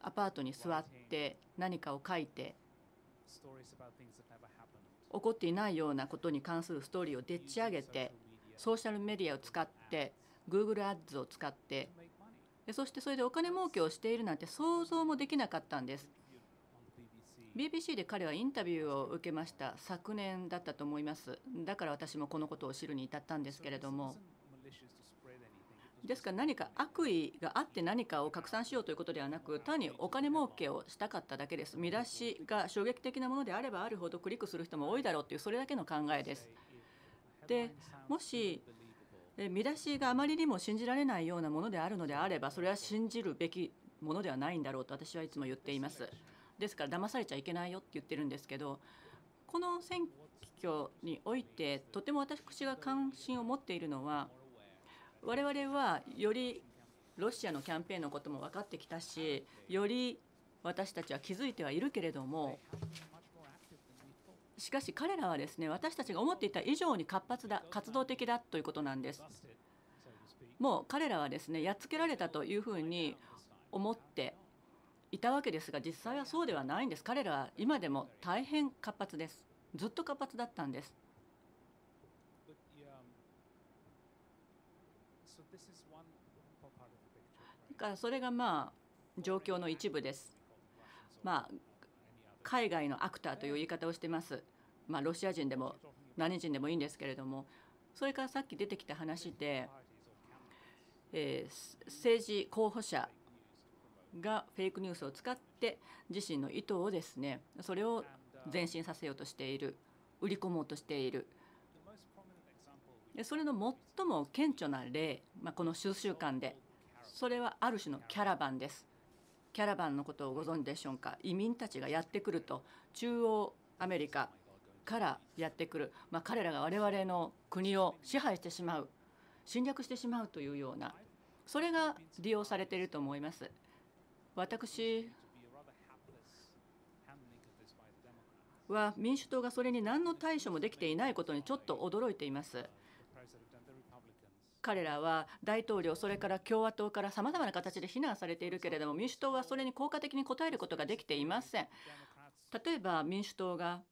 アパートに座って何かを書いて起こっていないようなことに関するストーリーをでっち上げてソーシャルメディアを使って Google アッズを使ってでそしてそれでお金儲けをしているなんて想像もできなかったんです BBC で彼はインタビューを受けました昨年だったと思いますだから私もこのことを知るに至ったんですけれどもですから何か悪意があって何かを拡散しようということではなく単にお金儲けをしたかっただけです見出しが衝撃的なものであればあるほどクリックする人も多いだろうというそれだけの考えです。でもし見出しがあまりにも信じられないようなものであるのであればそれは信じるべきものではないんだろうと私はいつも言っています。ですから騙されちゃいけないよって言ってるんですけどこの選挙においてとても私が関心を持っているのは我々はよりロシアのキャンペーンのことも分かってきたしより私たちは気づいてはいるけれどもしかし彼らはですね私たちが思っていた以上に活発だ活動的だということなんですもう彼らはですねやっつけられたというふうに思っていたわけですが実際はそうではないんです彼らは今でも大変活発ですずっと活発だったんですからそれがまあ状況の一部です。まあ、海外のアクターという言い方をしてます。まあ、ロシア人でも何人でもいいんですけれどもそれからさっき出てきた話で、えー、政治候補者がフェイクニュースを使って自身の意図をですねそれを前進させようとしている売り込もうとしているそれの最も顕著な例、まあ、この数週間でそれはある種のキャラバンですキャラバンのことをご存知でしょうか移民たちがやってくると中央アメリカからやってくる、まあ、彼らが我々の国を支配してしまう侵略してしまうというようなそれが利用されていると思います。私は民主党がそれに何の対処もできていないことにちょっと驚いています。彼らは大統領それから共和党からさまざまな形で非難されているけれども民主党はそれに効果的に応えることができていません。例えば民主党が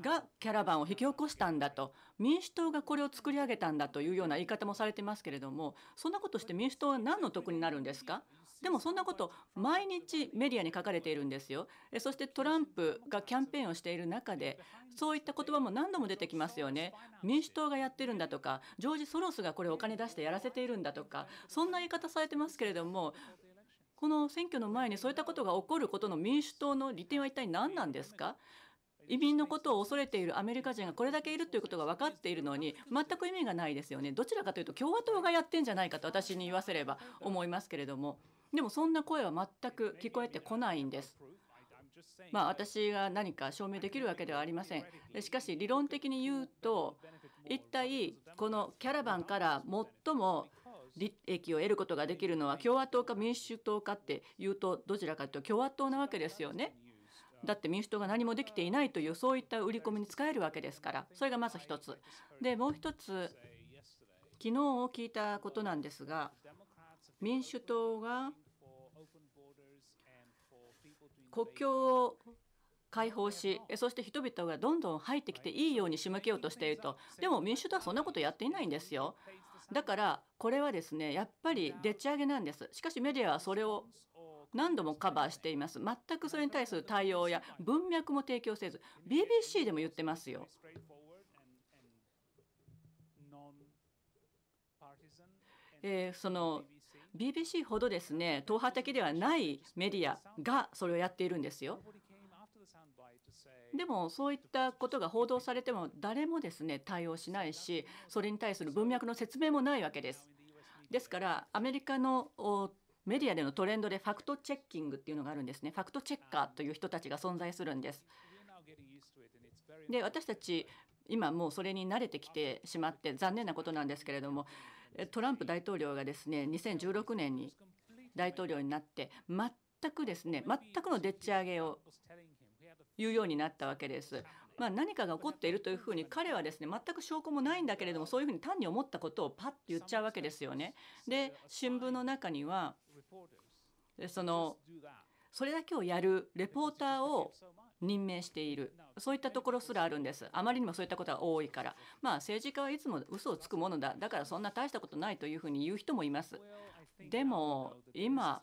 がキャラバンを引き起こしたんだと民主党がこれを作り上げたんだというような言い方もされてますけれどもそんなことして民主党は何の得になるんですかでもそんなこと毎日メディアに書かれているんですよそしてトランプがキャンペーンをしている中でそういった言葉も何度も出てきますよね民主党がやってるんだとかジョージ・ソロスがこれお金出してやらせているんだとかそんな言い方されてますけれどもこの選挙の前にそういったことが起こることの民主党の利点は一体何なんですか移民のことを恐れているアメリカ人がこれだけいるということが分かっているのに全く意味がないですよね。どちらかというと共和党がやってんじゃないかと私に言わせれば思いますけれども。でもそんな声は全く聞こえてこないんです。まあ、私が何か証明できるわけではありません。しかし理論的に言うと一体このキャラバンから最も利益を得ることができるのは共和党か民主党かっていうとどちらかというと共和党なわけですよね。だって民主党が何もできていないというそういった売り込みに使えるわけですからそれがまず一つ。でもう一つ昨日聞いたことなんですが民主党が国境を解放しそして人々がどんどん入ってきていいように仕向けようとしているとでも民主党はそんなことやっていないんですよだからこれはですねやっぱりでっち上げなんですしかしメディアはそれを何度もカバーしています全くそれに対する対応や文脈も提供せず BBC でも言ってますよえその BBC ほどですね党派的ではないメディアがそれをやっているんですよ。でもそういったことが報道されても誰もですね対応しないしそれに対する文脈の説明もないわけです。ですからアメリカのメディアでのトレンドでファクトチェッキングっていうのがあるんですねファクトチェッカーという人たちが存在するんです。で私たち今もうそれに慣れてきてしまって残念なことなんですけれどもトランプ大統領がですね2016年に大統領になって全くですね全くのでっち上げを言うようになったわけです。まあ、何かが起こっているというふうに彼はですね全く証拠もないんだけれどもそういうふうに単に思ったことをパッと言っちゃうわけですよね。で新聞の中にはそのそれだけをやるレポーターを任命しているそういったところすらあるんですあまりにもそういったことが多いからまあ政治家はいつも嘘をつくものだだからそんな大したことないというふうに言う人もいますでも今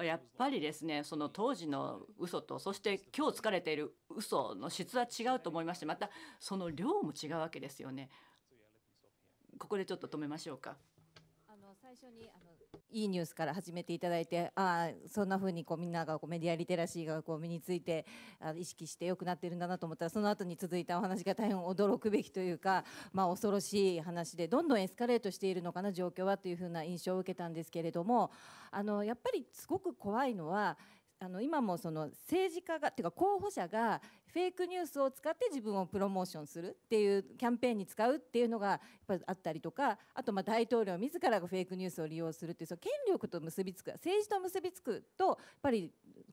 やっぱりですねその当時の嘘とそして今日疲れている嘘の質は違うと思いましてまたその量も違うわけですよねここでちょっと止めましょうか。あの最初にあのいいニュースから始めていただいてああそんなふうにこうみんながこうメディアリテラシーがこう身についてあ意識してよくなってるんだなと思ったらその後に続いたお話が大変驚くべきというか、まあ、恐ろしい話でどんどんエスカレートしているのかな状況はというふうな印象を受けたんですけれどもあのやっぱりすごく怖いのはあの今もその政治家がていうか候補者がフェイクニュースを使って自分をプロモーションするっていうキャンペーンに使うっていうのがやっぱあったりとかあとま大統領自らがフェイクニュースを利用するっていうその権力と結びつく政治と結びつくとやっぱり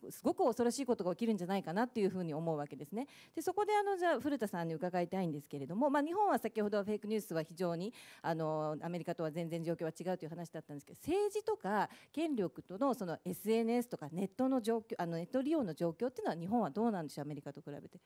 すごく恐ろしいことが起きるんじゃないかなっていうふうに思うわけですね。でそこであのじゃあ古田さんに伺いたいんですけれども、まあ、日本は先ほどフェイクニュースは非常にあのアメリカとは全然状況は違うという話だったんですけど政治とか権力とのその SNS とかネットの状況あのネット利用の状況っていうのは日本はどうなんでしょうアメリカと比べべて。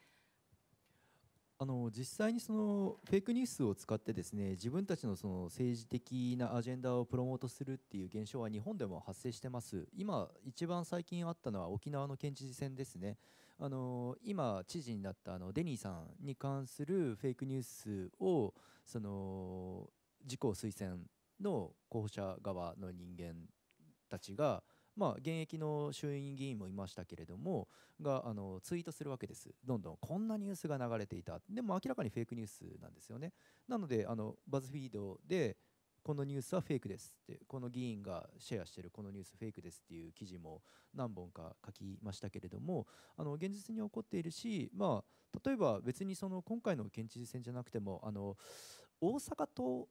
あの実際にそのフェイクニュースを使ってですね自分たちのその政治的なアジェンダをプロモートするっていう現象は日本でも発生してます今一番最近あったのは沖縄の県知事選ですねあの今知事になったあのデニーさんに関するフェイクニュースをその自公推薦の候補者側の人間たちがまあ、現役の衆院議員もいましたけれどもがあのツイートするわけですどんどんこんなニュースが流れていたでも明らかにフェイクニュースなんですよねなのであのバズフィードでこのニュースはフェイクですってこの議員がシェアしてるこのニュースフェイクですっていう記事も何本か書きましたけれどもあの現実に起こっているし、まあ、例えば別にその今回の県知事選じゃなくてもあの大阪と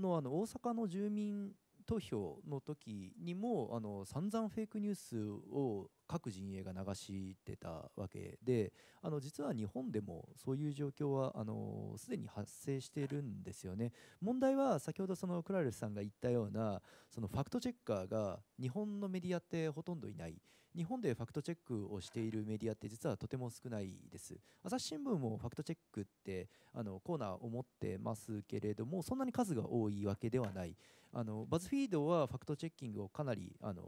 のあの大阪の住民投票の時にもあの散々フェイクニュースを各陣営が流してたわけであの実は日本でもそういう状況はあのすでに発生しているんですよね問題は先ほどそのクラリスさんが言ったようなそのファクトチェッカーが日本のメディアってほとんどいない日本でファクトチェックをしているメディアって実はとても少ないです朝日新聞もファクトチェックってあのコーナーを持ってますけれどもそんなに数が多いわけではないあのバズフィードはファクトチェッキングをかなりあの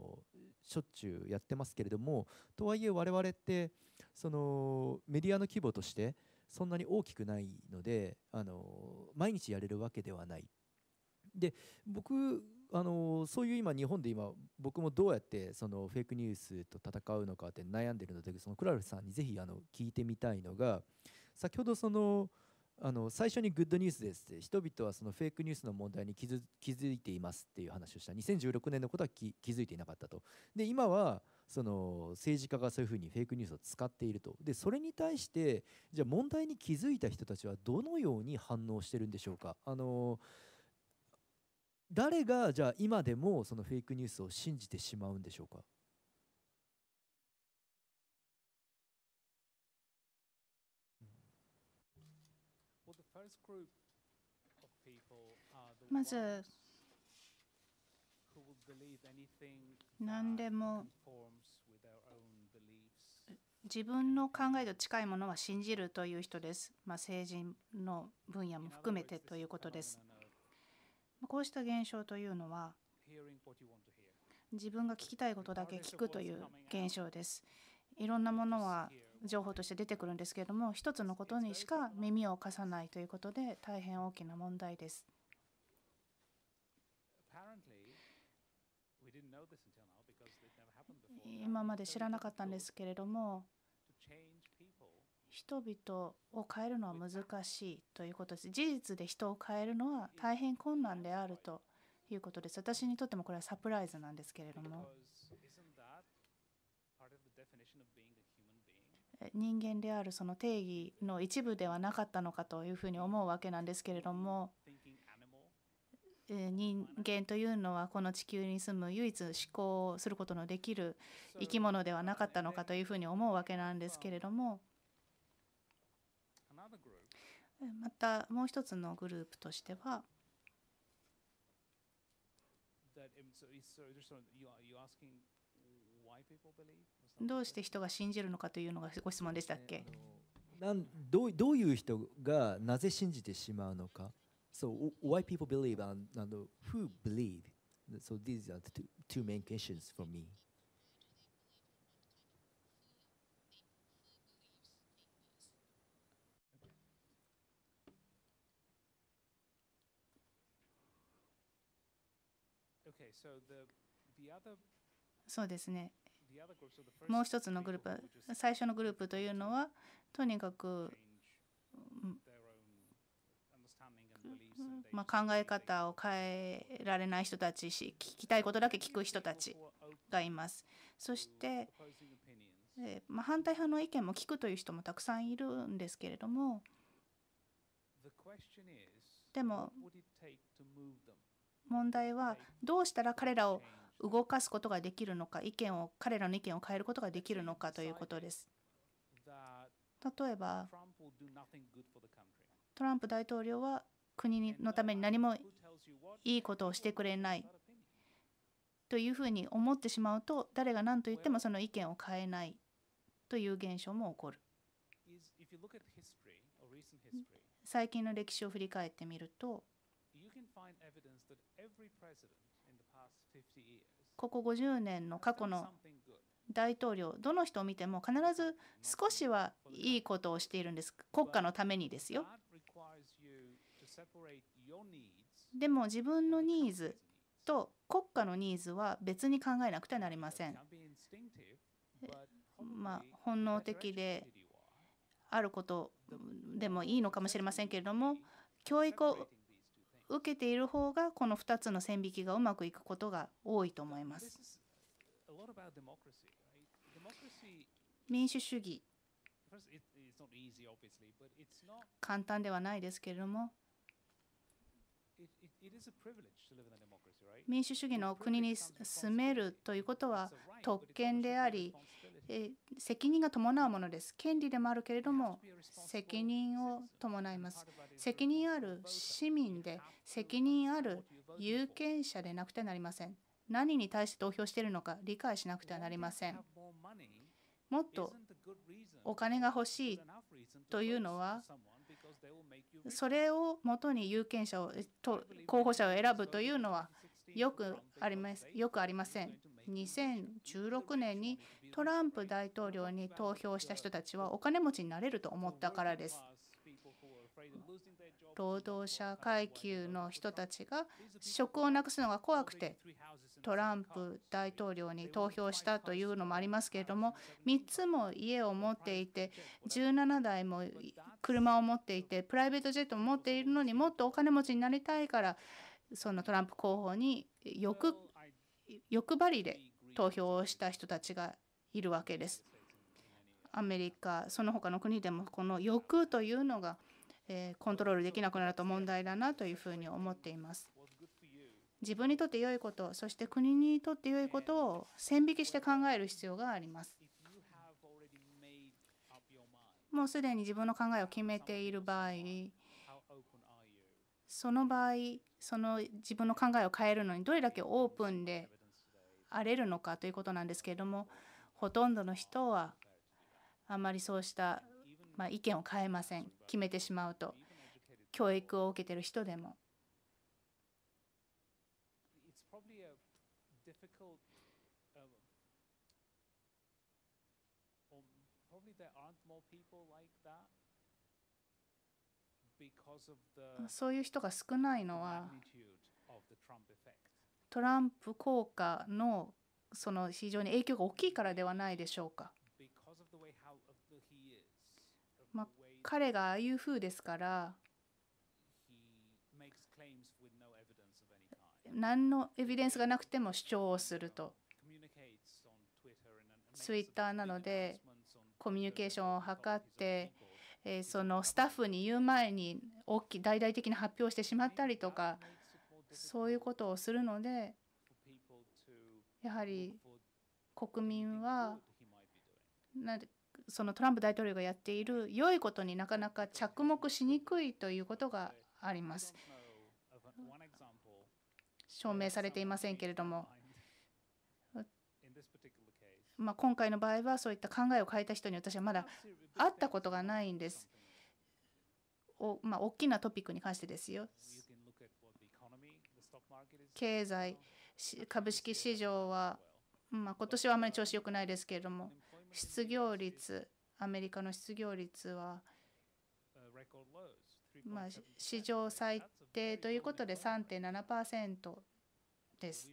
しょっちゅうやってますけれどもとはいえ我々ってそのメディアの規模としてそんなに大きくないのであの毎日やれるわけではない。で僕あのそういう今日本で今僕もどうやってそのフェイクニュースと戦うのかって悩んでるのでそのクラルフさんにぜひあの聞いてみたいのが先ほどそのあの最初にグッドニュースですって人々はそのフェイクニュースの問題に気づいていますっていう話をした2016年のことは気づいていなかったとで今はその政治家がそういうふうにフェイクニュースを使っているとでそれに対してじゃあ問題に気づいた人たちはどのように反応してるんでしょうかあのー誰がじゃあ今でもそのフェイクニュースを信じてしまうんでしょうかまず何でも自分の考えと近いものは信じるという人です、まあ、政治の分野も含めてということです。こうした現象というのは自分が聞きたいことだけ聞くという現象です。いろんなものは情報として出てくるんですけれども一つのことにしか耳を貸さないということで大変大きな問題です。今まで知らなかったんですけれども人々を変えるのは難しいということです。事実で人を変えるのは大変困難であるということです。私にとってもこれはサプライズなんですけれども。人間であるその定義の一部ではなかったのかというふうに思うわけなんですけれども人間というのはこの地球に住む唯一思考することのできる生き物ではなかったのかというふうに思うわけなんですけれどもまたもう一つのグループとしてはどうして人が信じるのかというのがご質問でしたっけなんどうどういう人がなぜ信じてしまうのか So why people believe and, and who believe So these are the two, two main questions for me そうですね。もう一つのグループ、最初のグループというのは、とにかく、まあ、考え方を変えられない人たちし、聞きたいことだけ聞く人たちがいます。そして、まあ、反対派の意見も聞くという人もたくさんいるんですけれども、でも、問題はどうしたら彼らを動かすことができるのか意見を彼らの意見を変えることができるのかということです例えばトランプ大統領は国のために何もいいことをしてくれないというふうに思ってしまうと誰が何と言ってもその意見を変えないという現象も起こる最近の歴史を振り返ってみるとここ50年の過去の大統領どの人を見ても必ず少しはいいことをしているんです国家のためにですよでも自分のニーズと国家のニーズは別に考えなくてはなりませんまあ本能的であることでもいいのかもしれませんけれども教育を受けている方がこの2つの線引きがうまくいくことが多いと思います。民主主義簡単ではないですけれども民主主義の国に住めるということは特権でありえ責任が伴うものです。権利でもあるけれども、責任を伴います。責任ある市民で、責任ある有権者でなくてはなりません。何に対して投票しているのか理解しなくてはなりません。もっとお金が欲しいというのは、それをもとに有権者を、候補者を選ぶというのはよくありますよくありません。2016年にトランプ大統領に投票した人たちはお金持ちになれると思ったからです。労働者階級の人たちが職をなくすのが怖くてトランプ大統領に投票したというのもありますけれども3つも家を持っていて17台も車を持っていてプライベートジェットも持っているのにもっとお金持ちになりたいからそのトランプ候補に欲欲張りで投票をした人たちがいるわけです。アメリカその他の国でもこの欲というのがコントロールできなくなると問題だなというふうに思っています。自分にとって良いことそして国にとって良いことを線引きして考える必要があります。もうすでに自分の考えを決めている場合その場合その自分の考えを変えるのにどれだけオープンで荒れるのかということなんですけれどもほとんどの人はあまりそうしたま意見を変えません決めてしまうと教育を受けてる人でもそういう人が少ないのはトランプ効果のその非常に影響が大きいからではないでしょうか。まあ、彼がああいうふうですから何のエビデンスがなくても主張をすると。ツイッターなのでコミュニケーションを図って、えそのスタッフに言う前に大きい大々的に発表してしまったりとかそういうことをするのでやはり国民はそのトランプ大統領がやっている良いことになかなか着目しにくいということがあります。証明されていませんけれども、まあ、今回の場合はそういった考えを変えた人に私はまだ会ったことがないんです。おまあ、大きなトピックに関してですよ。経済株式市場は、まあ、今年はあまり調子良くないですけれども失業率アメリカの失業率は、まあ、史上最低ということで3.7%です。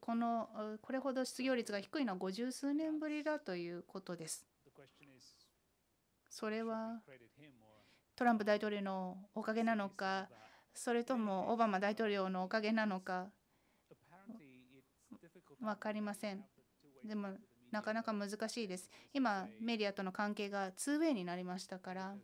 このこれほど失業率が低いのは50数年ぶりだということです。それはトランプ大統領のおかげなのか、それともオバマ大統領のおかげなのか分かりません。でもなかなか難しいです。今メディアとの関係が 2way になりましたから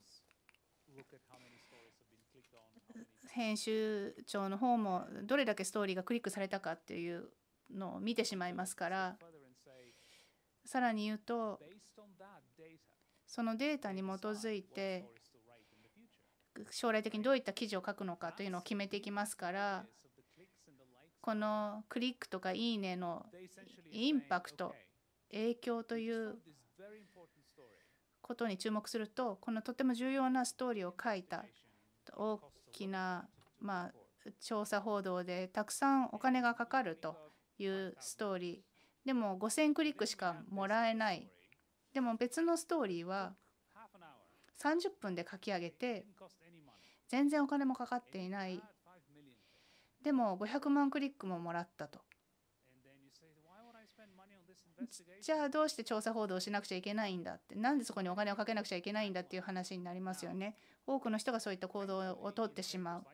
編集長の方もどれだけストーリーがクリックされたかっていうのを見てしまいますからさらに言うとそのデータに基づいて将来的にどういった記事を書くのかというのを決めていきますからこのクリックとか「いいね」のインパクト影響ということに注目するとこのとても重要なストーリーを書いたきな、まあ、調査報道でたくさんお金がかかるというストーリーでも5,000クリックしかもらえないでも別のストーリーは30分で書き上げて全然お金もかかっていないでも500万クリックももらったとじゃあどうして調査報道をしなくちゃいけないんだってなんでそこにお金をかけなくちゃいけないんだっていう話になりますよね多くの人がそういった行動をとってしまう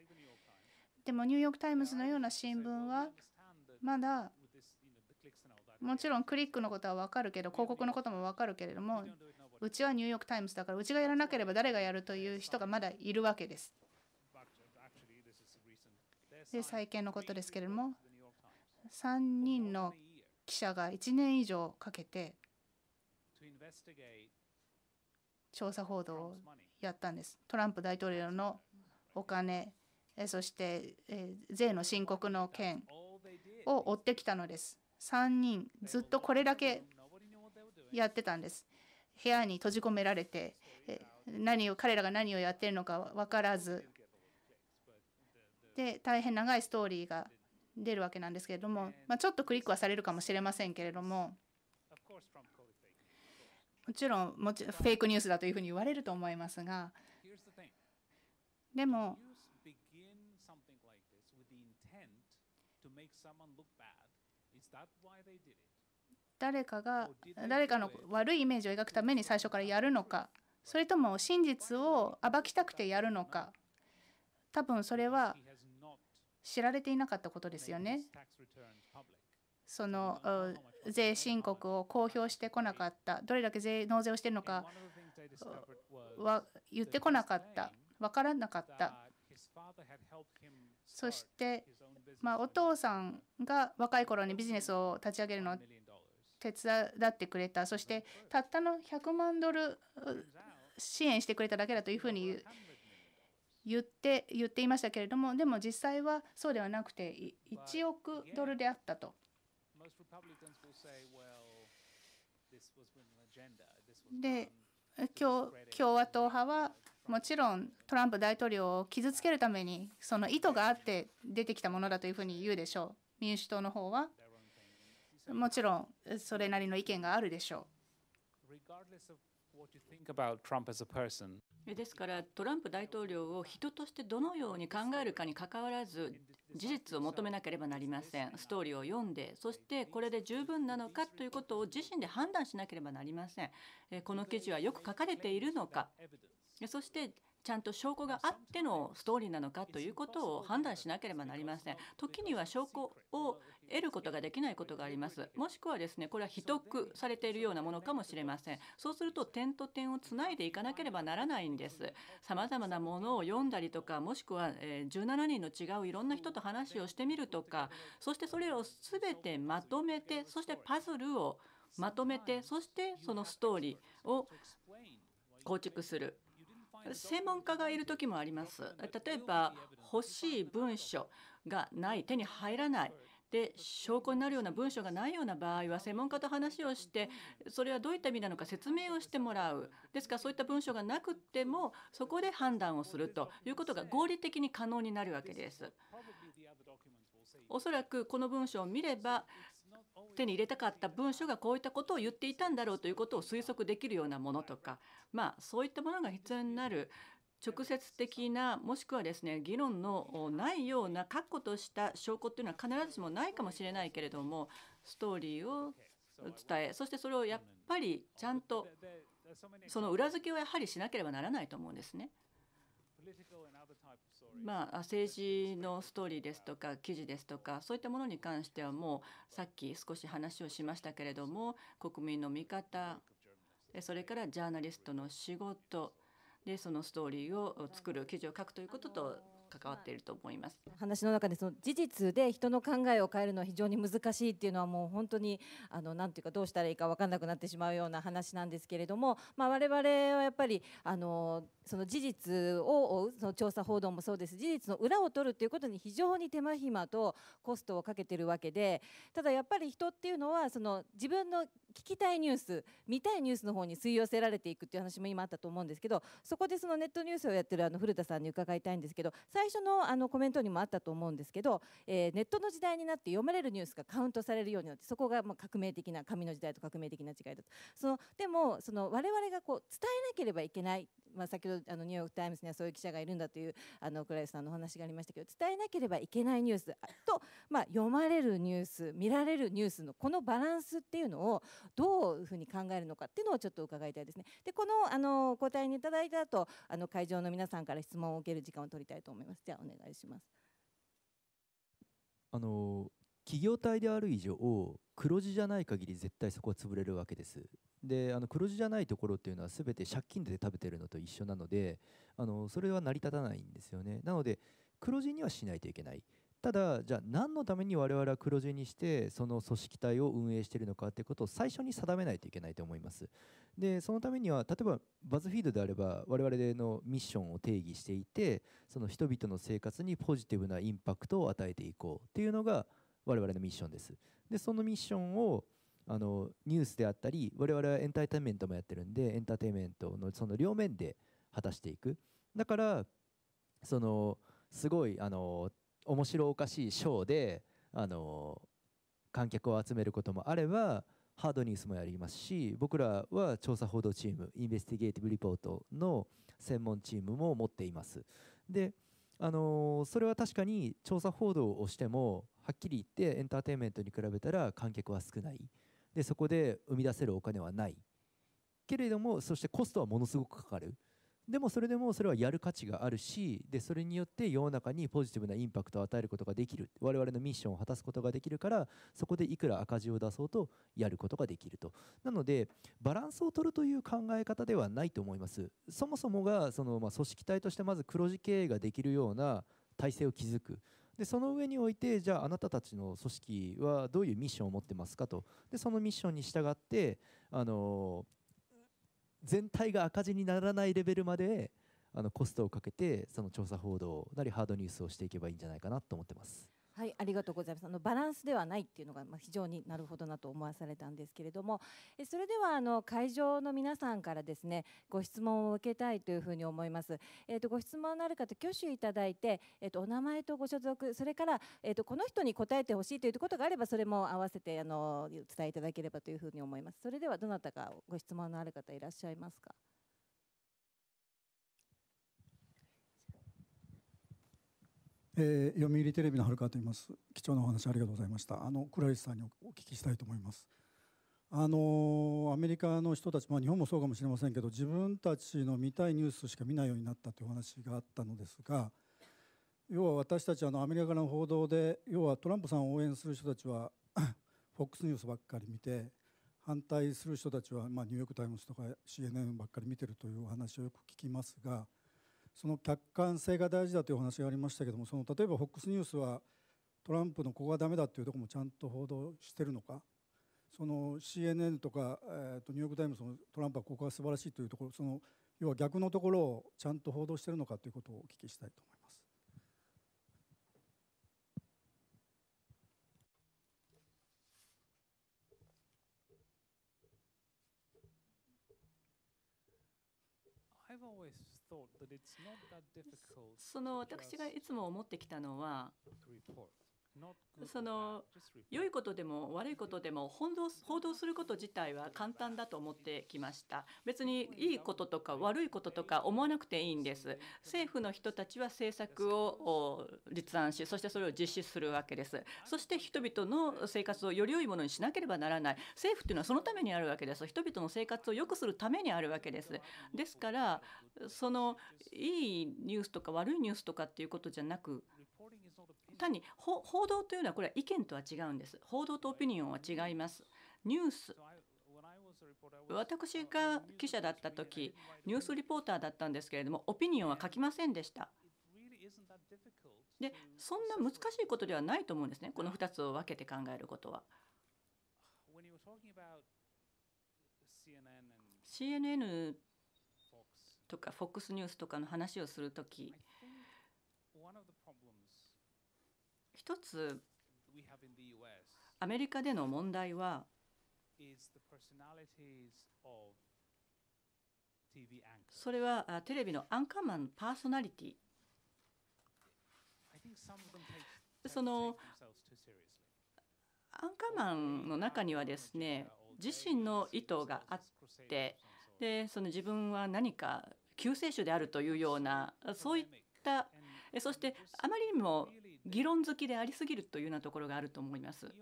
でもニューヨーク・タイムズのような新聞はまだもちろんクリックのことは分かるけど広告のことも分かるけれどもうちはニューヨーク・タイムズだからうちがやらなければ誰がやるという人がまだいるわけです。で再建のことですけれども3人の記者が1年以上かけて調査報道をやったんですトランプ大統領のお金そして税の申告の件を追ってきたのです3人ずっとこれだけやってたんです部屋に閉じ込められて何を彼らが何をやってるのか分からずで大変長いストーリーが出るわけなんですけれども、まあ、ちょっとクリックはされるかもしれませんけれどももちろんもちフェイクニュースだというふうに言われると思いますがでも誰かが誰かの悪いイメージを描くために最初からやるのかそれとも真実を暴きたくてやるのか多分それは知られていなかったことですよね。その税申告を公表してこなかった、どれだけ税納税をしているのかは言ってこなかった、分からなかった。そして、まお父さんが若い頃にビジネスを立ち上げるのを手伝ってくれた、そしてたったの100万ドル支援してくれただけだというふうに言って言っていましたけれども、でも実際はそうではなくて、1億ドルであったと。で共和党派はもちろんトランプ大統領を傷つけるためにその意図があって出てきたものだというふうに言うでしょう民主党の方はもちろんそれなりの意見があるでしょうですからトランプ大統領を人としてどのように考えるかにかかわらず事実を求めなければなりませんストーリーを読んでそしてこれで十分なのかということを自身で判断しなければなりませんこの記事はよく書かれているのかそしてちゃんと証拠があってのストーリーなのかということを判断しなければなりません。時には証拠を得ることができないことがあります。もしくはですね、これは秘匿されているようなものかもしれません。そうすると点と点をつないでいかなければならないんです。さまざまなものを読んだりとか、もしくは17人の違ういろんな人と話をしてみるとか、そしてそれを全てまとめて、そしてパズルをまとめて、そしてそのストーリーを構築する。専門家がいる時もあります例えば欲しい文書がない手に入らないで証拠になるような文書がないような場合は専門家と話をしてそれはどういった意味なのか説明をしてもらうですからそういった文書がなくてもそこで判断をするということが合理的に可能になるわけです。おそらくこの文書を見れば手に入れたかった文書がこういったことを言っていたんだろうということを推測できるようなものとか、まあ、そういったものが必要になる直接的なもしくはですね議論のないような確固とした証拠っていうのは必ずしもないかもしれないけれどもストーリーを伝えそしてそれをやっぱりちゃんとその裏付けをやはりしなければならないと思うんですね。まあ、政治のストーリーですとか記事ですとかそういったものに関してはもうさっき少し話をしましたけれども国民の見方それからジャーナリストの仕事でそのストーリーを作る記事を書くということと関わっていると思います。話の中でその事実で人の考えを変えるのは非常に難しいっていうのはもう本当にあのなんていうかどうしたらいいか分かんなくなってしまうような話なんですけれども、まあ我々はやっぱりあのその事実を追うその調査報道もそうです事実の裏を取るということに非常に手間暇とコストをかけてるわけでただやっぱり人っていうのはその自分の聞きたいニュース見たいニュースの方に吸い寄せられていくっていう話も今あったと思うんですけどそこでそのネットニュースをやってるあの古田さんに伺いたいんですけど最初のあのコメントにもあったと思うんですけど、えー、ネットの時代になって読まれるニュースがカウントされるようになってそこがまあ革命的な紙の時代と革命的な違いだとそのでもその我々がこう伝えなければいけないまあ、先ほどあのニューヨーク・タイムズにはそういう記者がいるんだというあの倉石さんのお話がありましたけど伝えなければいけないニュースと、まあ、読まれるニュース見られるニュースのこのバランスっていうのをどういうふうに考えるのかっていうのをちょっと伺いたいですね。でこのあの答えにいただいた後あの会場の皆さんから質問を受ける時間を取りたいと思います。じゃあお願いします。あの企業体である以上黒字じゃない限り絶対そこは潰れるわけですであの黒字じゃないところっていうのは全て借金で食べてるのと一緒なのであのそれは成り立たないんですよねなので黒字にはしないといけないただじゃあ何のために我々は黒字にしてその組織体を運営しているのかってことを最初に定めないといけないと思いますでそのためには例えばバズフィードであれば我々のミッションを定義していてその人々の生活にポジティブなインパクトを与えていこうっていうのが我々のミッションです。でそのミッションをあのニュースであったり我々はエンターテインメントもやってるんでエンターテインメントのその両面で果たしていくだからそのすごいあの面白おかしいショーであの観客を集めることもあればハードニュースもやりますし僕らは調査報道チームインベスティゲイティブ・リポートの専門チームも持っていますであのそれは確かに調査報道をしてもはっきり言ってエンターテインメントに比べたら観客は少ないでそこで生み出せるお金はないけれどもそしてコストはものすごくかかるでもそれでもそれはやる価値があるしでそれによって世の中にポジティブなインパクトを与えることができる我々のミッションを果たすことができるからそこでいくら赤字を出そうとやることができるとなのでバランスを取るという考え方ではないと思いますそもそもがその、まあ、組織体としてまず黒字経営ができるような体制を築くでその上においてじゃああなたたちの組織はどういうミッションを持ってますかとでそのミッションに従ってあの全体が赤字にならないレベルまであのコストをかけてその調査報道なりハードニュースをしていけばいいんじゃないかなと思ってます。はい、ありがとうございます。あのバランスではないっていうのがまあ非常になるほどなと思わされたんですけれども、えそれではあの会場の皆さんからですね、ご質問を受けたいというふうに思います。えっ、ー、とご質問のある方挙手いただいて、えっ、ー、とお名前とご所属、それからえっ、ー、とこの人に答えてほしいということがあればそれも合わせてあの伝えいただければというふうに思います。それではどなたかご質問のある方いらっしゃいますか。えー、読売テレビの春川と言います貴重なお話ありがとうございましたあの倉石さんにお聞きしたいと思いますあのアメリカの人たち、まあ、日本もそうかもしれませんけど自分たちの見たいニュースしか見ないようになったというお話があったのですが要は私たちあのアメリカの報道で要はトランプさんを応援する人たちは FOX *coughs* ニュースばっかり見て反対する人たちは、まあ、ニューヨーク・タイムズとか CNN ばっかり見てるというお話をよく聞きますが。その客観性が大事だというお話がありましたけどもその例えば FOX ニュースはトランプのここがダメだというところもちゃんと報道してるのかその CNN とか、えー、とニューヨーク・タイムズのトランプはここが素晴らしいというところその要は逆のところをちゃんと報道しているのかということをお聞きしたいと思います。その私がいつも思ってきたのはその良いことでも悪いことでも報道すること自体は簡単だと思ってきました別にいいこととか悪いこととか思わなくていいんです政府の人たちは政策を立案しそしてそれを実施するわけですそして人々の生活をより良いものにしなければならない政府というのはそのためにあるわけです人々の生活を良くするためにあるわけですですからそのいいニュースとか悪いニュースとかっていうことじゃなく単に報道というのはこれは意見とは違うんです報道とオピニオンは違いますニュース私が記者だった時ニュースリポーターだったんですけれどもオピニオンは書きませんでしたでそんな難しいことではないと思うんですねこの2つを分けて考えることは CNN とか FOX ニュースとかの話をする時つアメリカでの問題はそれはテレビのアンカーマンパーソナリティそのアンカーマンの中にはですね自身の意図があってでその自分は何か救世主であるというようなそういったそしてあまりにも議論好きでありすぎるというようなところがあると思います。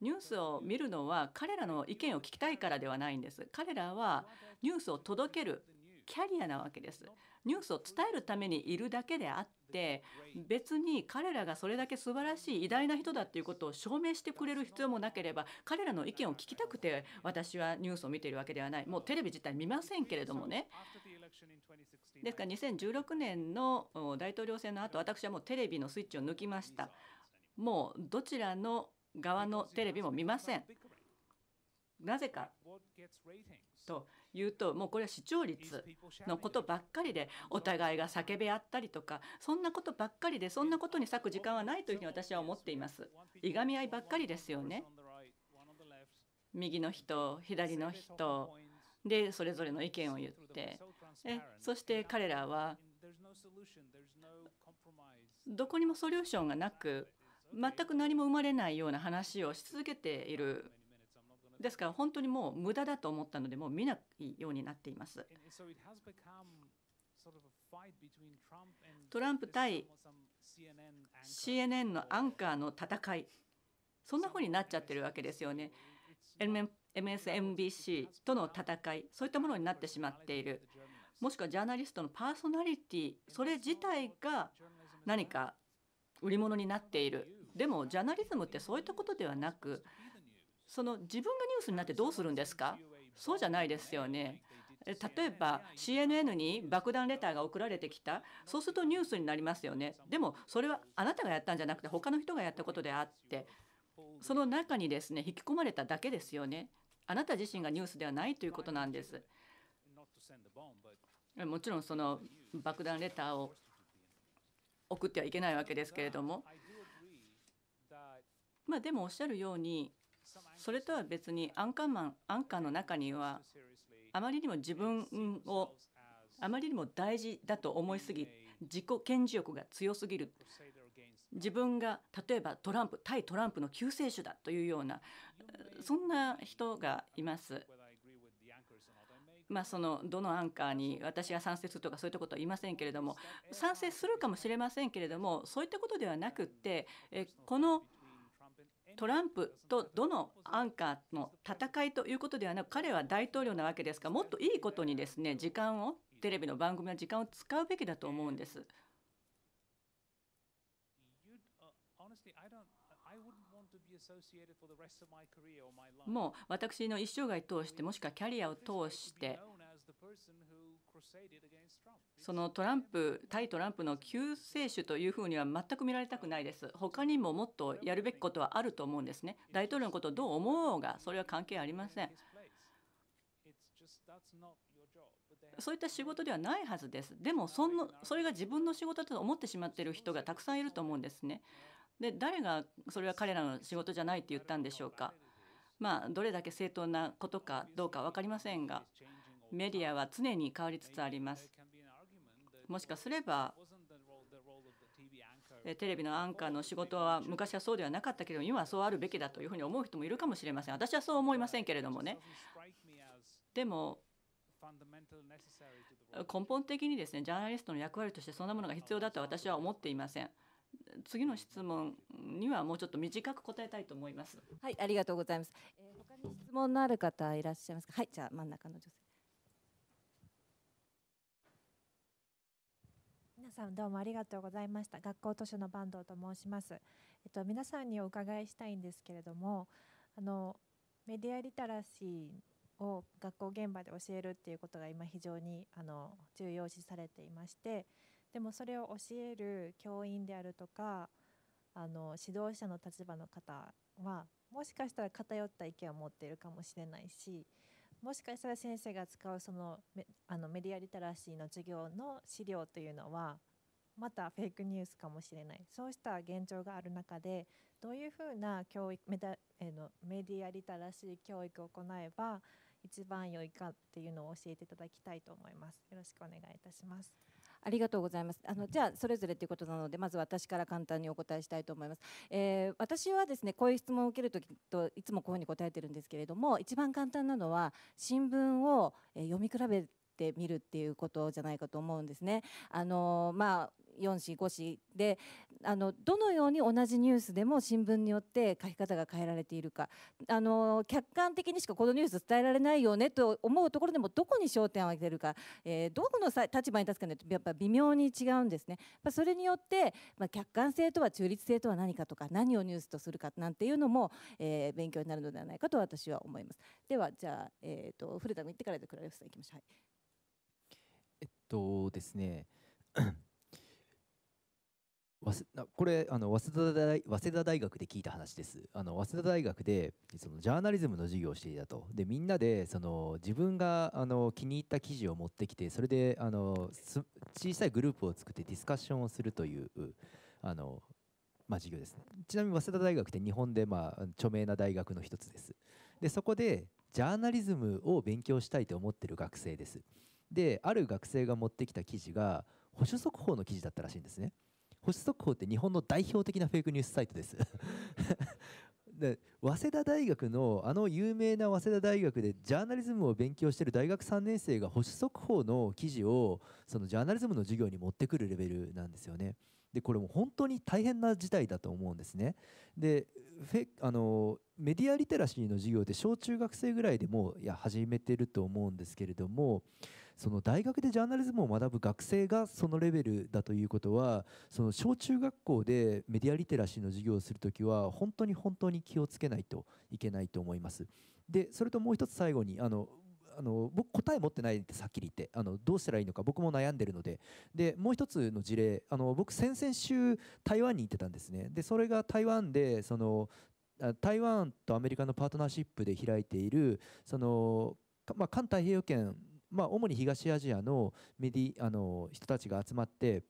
ニュースを見るのは彼らの意見を聞きたいからではないんです。彼らはニュースを届けるキャリアなわけです。ニュースを伝えるためにいるだけであって別に彼らがそれだけ素晴らしい偉大な人だっていうことを証明してくれる必要もなければ彼らの意見を聞きたくて私はニュースを見ているわけではないもうテレビ自体見ませんけれどもねですから2016年の大統領選の後私はもうテレビのスイッチを抜きましたもうどちらの側のテレビも見ませんなぜかというともうこれは視聴率のことばっかりでお互いが叫び合ったりとかそんなことばっかりでそんなことに割く時間はないというふうに私は思っていますいがみ合いばっかりですよね右の人左の人でそれぞれの意見を言ってそして彼らはどこにもソリューションがなく全く何も生まれないような話をし続けているですから本当にもう無駄だと思ったのでもう見ないようになっています。トランプ対 CNN のアンカーの戦いそんなふうになっちゃってるわけですよね。MSNBC との戦いそういったものになってしまっているもしくはジャーナリストのパーソナリティそれ自体が何か売り物になっているでもジャーナリズムってそういったことではなくその自分がニュースになってどうするんですかそうじゃないですよね。例えば CNN に爆弾レターが送られてきたそうするとニュースになりますよねでもそれはあなたがやったんじゃなくて他の人がやったことであってその中にですね引き込まれただけですよねあなた自身がニュースではないということなんですもちろんその爆弾レターを送ってはいけないわけですけれどもまあでもおっしゃるようにそれとは別にアンカーマンアンカーの中にはあまりにも自分をあまりにも大事だと思いすぎ自己顕示欲が強すぎる自分が例えばトランプ対トランプの救世主だというようなそんな人がいます。まあ、そのどのアンカーに私が賛成するとかそういったことは言いませんけれども賛成するかもしれませんけれどもそういったことではなくってこのトランプとどのアンカーの戦いということではなく彼は大統領なわけですからもっといいことにですね時間をテレビの番組は時間を使うべきだと思うんです。もう私の一生涯通してもしくはキャリアを通してそのトランプ対トランプの救世主というふうには全く見られたくないです他にももっとやるべきことはあると思うんですね大統領のことをどう思おうがそれは関係ありませんそういった仕事ではないはずです。でもそそれが自分の仕事だと思ってしまっている人がたくさんいると思うんですね。で誰がそれは彼らの仕事じゃないって言ったんでしょうか。まあ、どれだけ正当なことかどうか分かりませんがメディアは常に変わりつつあります。もしかすればテレビのアンカーの仕事は昔はそうではなかったけれども今はそうあるべきだというふうに思う人もいるかもしれません私はそう思いませんけれどもねでも根本的にですねジャーナリストの役割としてそんなものが必要だとは私は思っていません。次の質問にはもうちょっと短く答えたいと思います。はい、ありがとうございます。えー、他に質問のある方いらっしゃいますか。はい、じゃあ真ん中の女性。皆さんどうもありがとうございました。学校図書の坂東と申します。えっと皆さんにお伺いしたいんですけれども、あのメディアリテラシーを学校現場で教えるっていうことが今非常にあの重要視されていまして。でもそれを教える教員であるとかあの指導者の立場の方はもしかしたら偏った意見を持っているかもしれないしもしかしたら先生が使うそのメあのメディアリテラシーの授業の資料というのはまたフェイクニュースかもしれないそうした現状がある中でどういうふうな教育メダ、えのメディアリテラシー教育を行えば一番良いかっていうのを教えていただきたいと思います。よろしくお願いいたします。ありがとうございます。あのじゃあそれぞれということなのでまず私から簡単にお答えしたいと思います。えー、私はですねこういう質問を受けるときといつもこういうふうに答えてるんですけれども一番簡単なのは新聞を読み比べてみるっていうことじゃないかと思うんですね。あのまあ4紙5紙であのどのように同じニュースでも新聞によって書き方が変えられているかあの客観的にしかこのニュース伝えられないよねと思うところでもどこに焦点をげてるか、えー、どこの立場に立つかによってやっぱ微妙に違うんですね。まあ、それによって、まあ、客観性とは中立性とは何かとか何をニュースとするかなんていうのも、えー、勉強になるのではないかと私は思います。ではじゃあ、えーと、古田も行ってからでクラリフさん行きましょう。はい、えっとですねこれあの早稲田大早稲田大学で聞いた話ですあの早稲田大学でそのジャーナリズムの授業をしていたとでみんなでその自分があの気に入った記事を持ってきてそれであの小さいグループを作ってディスカッションをするというあの、まあ、授業ですねちなみに早稲田大学って日本で、まあ、著名な大学の一つですでそこでジャーナリズムを勉強したいと思ってる学生ですである学生が持ってきた記事が保守速報の記事だったらしいんですね。星速報って日本の代表的なフェイクニュースサイトです *laughs* で早稲田大学のあの有名な早稲田大学でジャーナリズムを勉強してる大学3年生が保守速報の記事をそのジャーナリズムの授業に持ってくるレベルなんですよね。でこれも本当に大変な事態だと思うんですね。であのメディアリテラシーの授業で小中学生ぐらいでもいや始めてると思うんですけれどもその大学でジャーナリズムを学ぶ学生がそのレベルだということはその小中学校でメディアリテラシーの授業をするときは本当に本当に気をつけないといけないと思います。でそれともう一つ最後にあのあの僕答え持ってないってさっき言ってあのどうしたらいいのか僕も悩んでるのででもう一つの事例あの僕先々週台湾に行ってたんですねでそれが台湾でその台湾とアメリカのパートナーシップで開いているその、まあ、環太平洋圏まあ、主に東アジアのメディあの人たちが集まって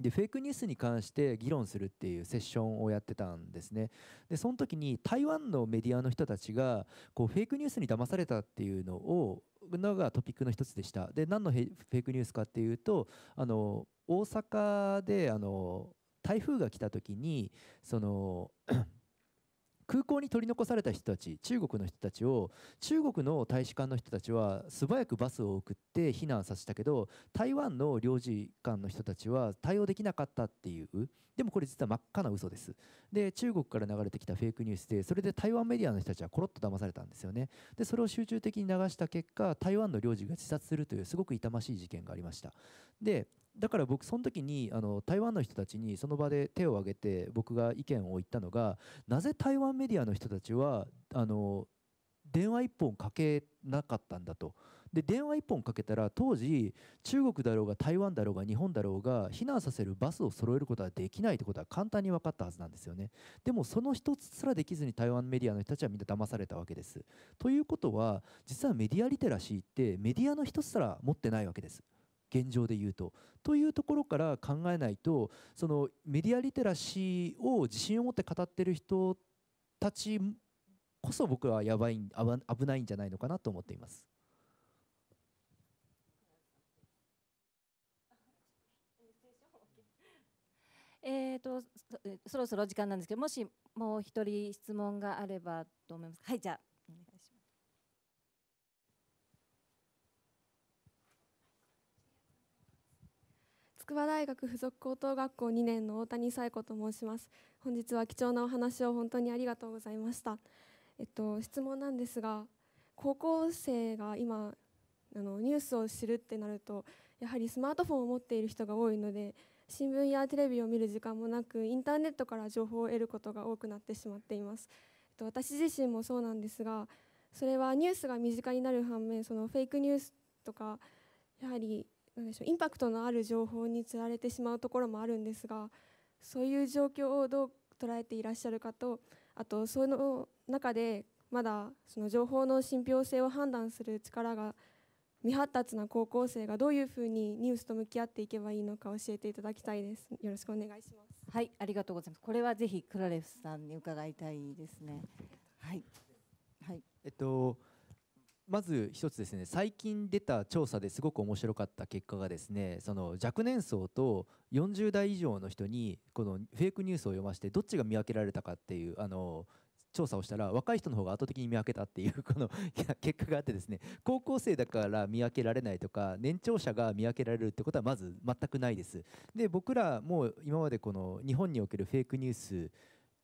でフェイクニュースに関して議論するっていうセッションをやってたんですねでその時に台湾のメディアの人たちがこうフェイクニュースに騙されたっていうのをのがトピックの一つでしたで何のフェイクニュースかっていうとあの大阪であの台風が来た時にその空港に取り残された人たち中国の人たちを中国の大使館の人たちは素早くバスを送って避難させたけど台湾の領事館の人たちは対応できなかったっていうでもこれ実は真っ赤な嘘ですで中国から流れてきたフェイクニュースでそれで台湾メディアの人たちはコロッと騙されたんですよねでそれを集中的に流した結果台湾の領事が自殺するというすごく痛ましい事件がありましたでだから僕その時にあの台湾の人たちにその場で手を挙げて僕が意見を言ったのがなぜ台湾メディアの人たちはあの電話1本かけなかったんだとで電話1本かけたら当時中国だろうが台湾だろうが日本だろうが避難させるバスを揃えることはできないってことは簡単に分かったはずなんですよねでもその一つすらできずに台湾メディアの人たちはみんな騙されたわけですということは実はメディアリテラシーってメディアの一つすら持ってないわけです現状で言うと。というところから考えないとそのメディアリテラシーを自信を持って語ってる人たちこそ僕はやばい危ないんじゃないのかなと思っています。*laughs* えーと、そろそろ時間なんですけどもしもう一人質問があればと思います。はいじゃ筑波大学附属高等学校2年の大谷彩子と申します本日は貴重なお話を本当にありがとうございましたえっと質問なんですが高校生が今あのニュースを知るってなるとやはりスマートフォンを持っている人が多いので新聞やテレビを見る時間もなくインターネットから情報を得ることが多くなってしまっています、えっと、私自身もそうなんですがそれはニュースが身近になる反面そのフェイクニュースとかやはりなんでしょうインパクトのある情報につられてしまうところもあるんですがそういう状況をどう捉えていらっしゃるかとあとその中でまだその情報の信憑性を判断する力が未発達な高校生がどういうふうにニュースと向き合っていけばいいのか教えていただきたいです。よろしくお願いします。はい、ありがとうございます。これはぜひクラレフさんに伺いたいですね。はい。はい。えっとまず一つですね最近出た調査ですごく面白かった結果がですねその若年層と40代以上の人にこのフェイクニュースを読ましてどっちが見分けられたかっていうあの調査をしたら若い人の方が圧倒的に見分けたっていう *laughs* この結果があってですね高校生だから見分けられないとか年長者が見分けられるってことはまず全くないですで僕らも今までこの日本におけるフェイクニュース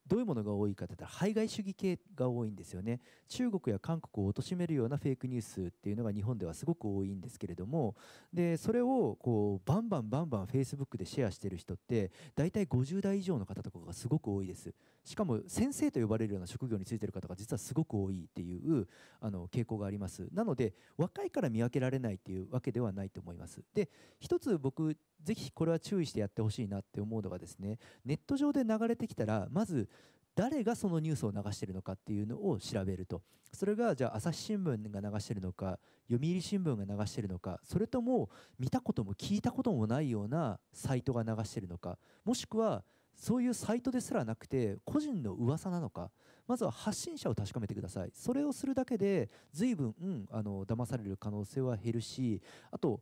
どういうものが多いかて言ったら排外主義系が多いんですよね中国や韓国を貶めるようなフェイクニュースっていうのが日本ではすごく多いんですけれどもでそれをこうバンバンバンバン Facebook でシェアしてる人って大体50代以上の方とかがすごく多いですしかも先生と呼ばれるような職業に就いてる方が実はすごく多いっていうあの傾向がありますなので若いから見分けられないっていうわけではないと思いますで一つ僕ぜひこれは注意してやってほしいなって思うのがですねネット上で流れてきたらまず誰がそのニュースを流してるのかっていうのを調べるとそれがじゃあ朝日新聞が流してるのか読売新聞が流してるのかそれとも見たことも聞いたこともないようなサイトが流してるのかもしくはそういうサイトですらなくて個人の噂なのかまずは発信者を確かめてくださいそれをするだけでずいうん、あの騙される可能性は減るしあと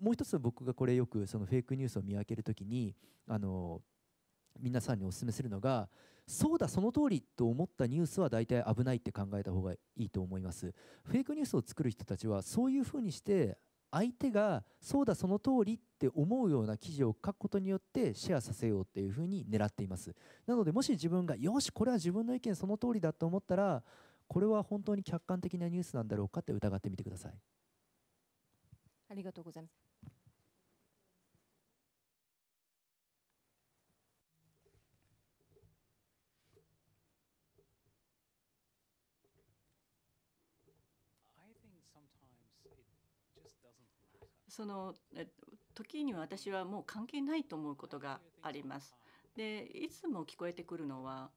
もう一つ僕がこれよくそのフェイクニュースを見分けるときにあの皆さんにお勧めするのがそうだその通りと思ったニュースは大体危ないって考えた方がいいと思いますフェイクニュースを作る人たちはそういうふうにして相手がそうだその通りって思うような記事を書くことによってシェアさせようっていうふうに狙っていますなのでもし自分がよしこれは自分の意見その通りだと思ったらこれは本当に客観的なニュースなんだろうかって疑ってみてくださいありがとうございますその時には私はもう関係ないと思うことがあります。でいつも聞こえてくるのは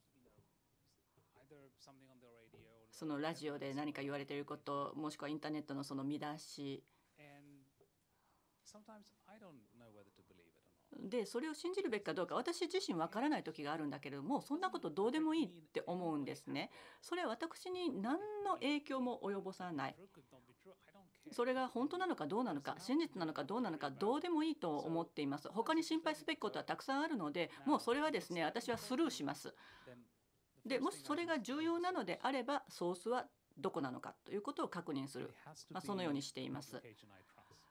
そのラジオで何か言われていることもしくはインターネットのその見出しでそれを信じるべきかどうか私自身わからない時があるんだけれどもそんなことどうでもいいって思うんですね。それは私に何の影響も及ぼさないそれが本当なのかどうなのか真実なのかどうなのかどうでもいいと思っています他に心配すべきことはたくさんあるのでもうそれはですね私はスルーしますでもしそれが重要なのであればソースはどこなのかということを確認する、まあ、そのようにしています。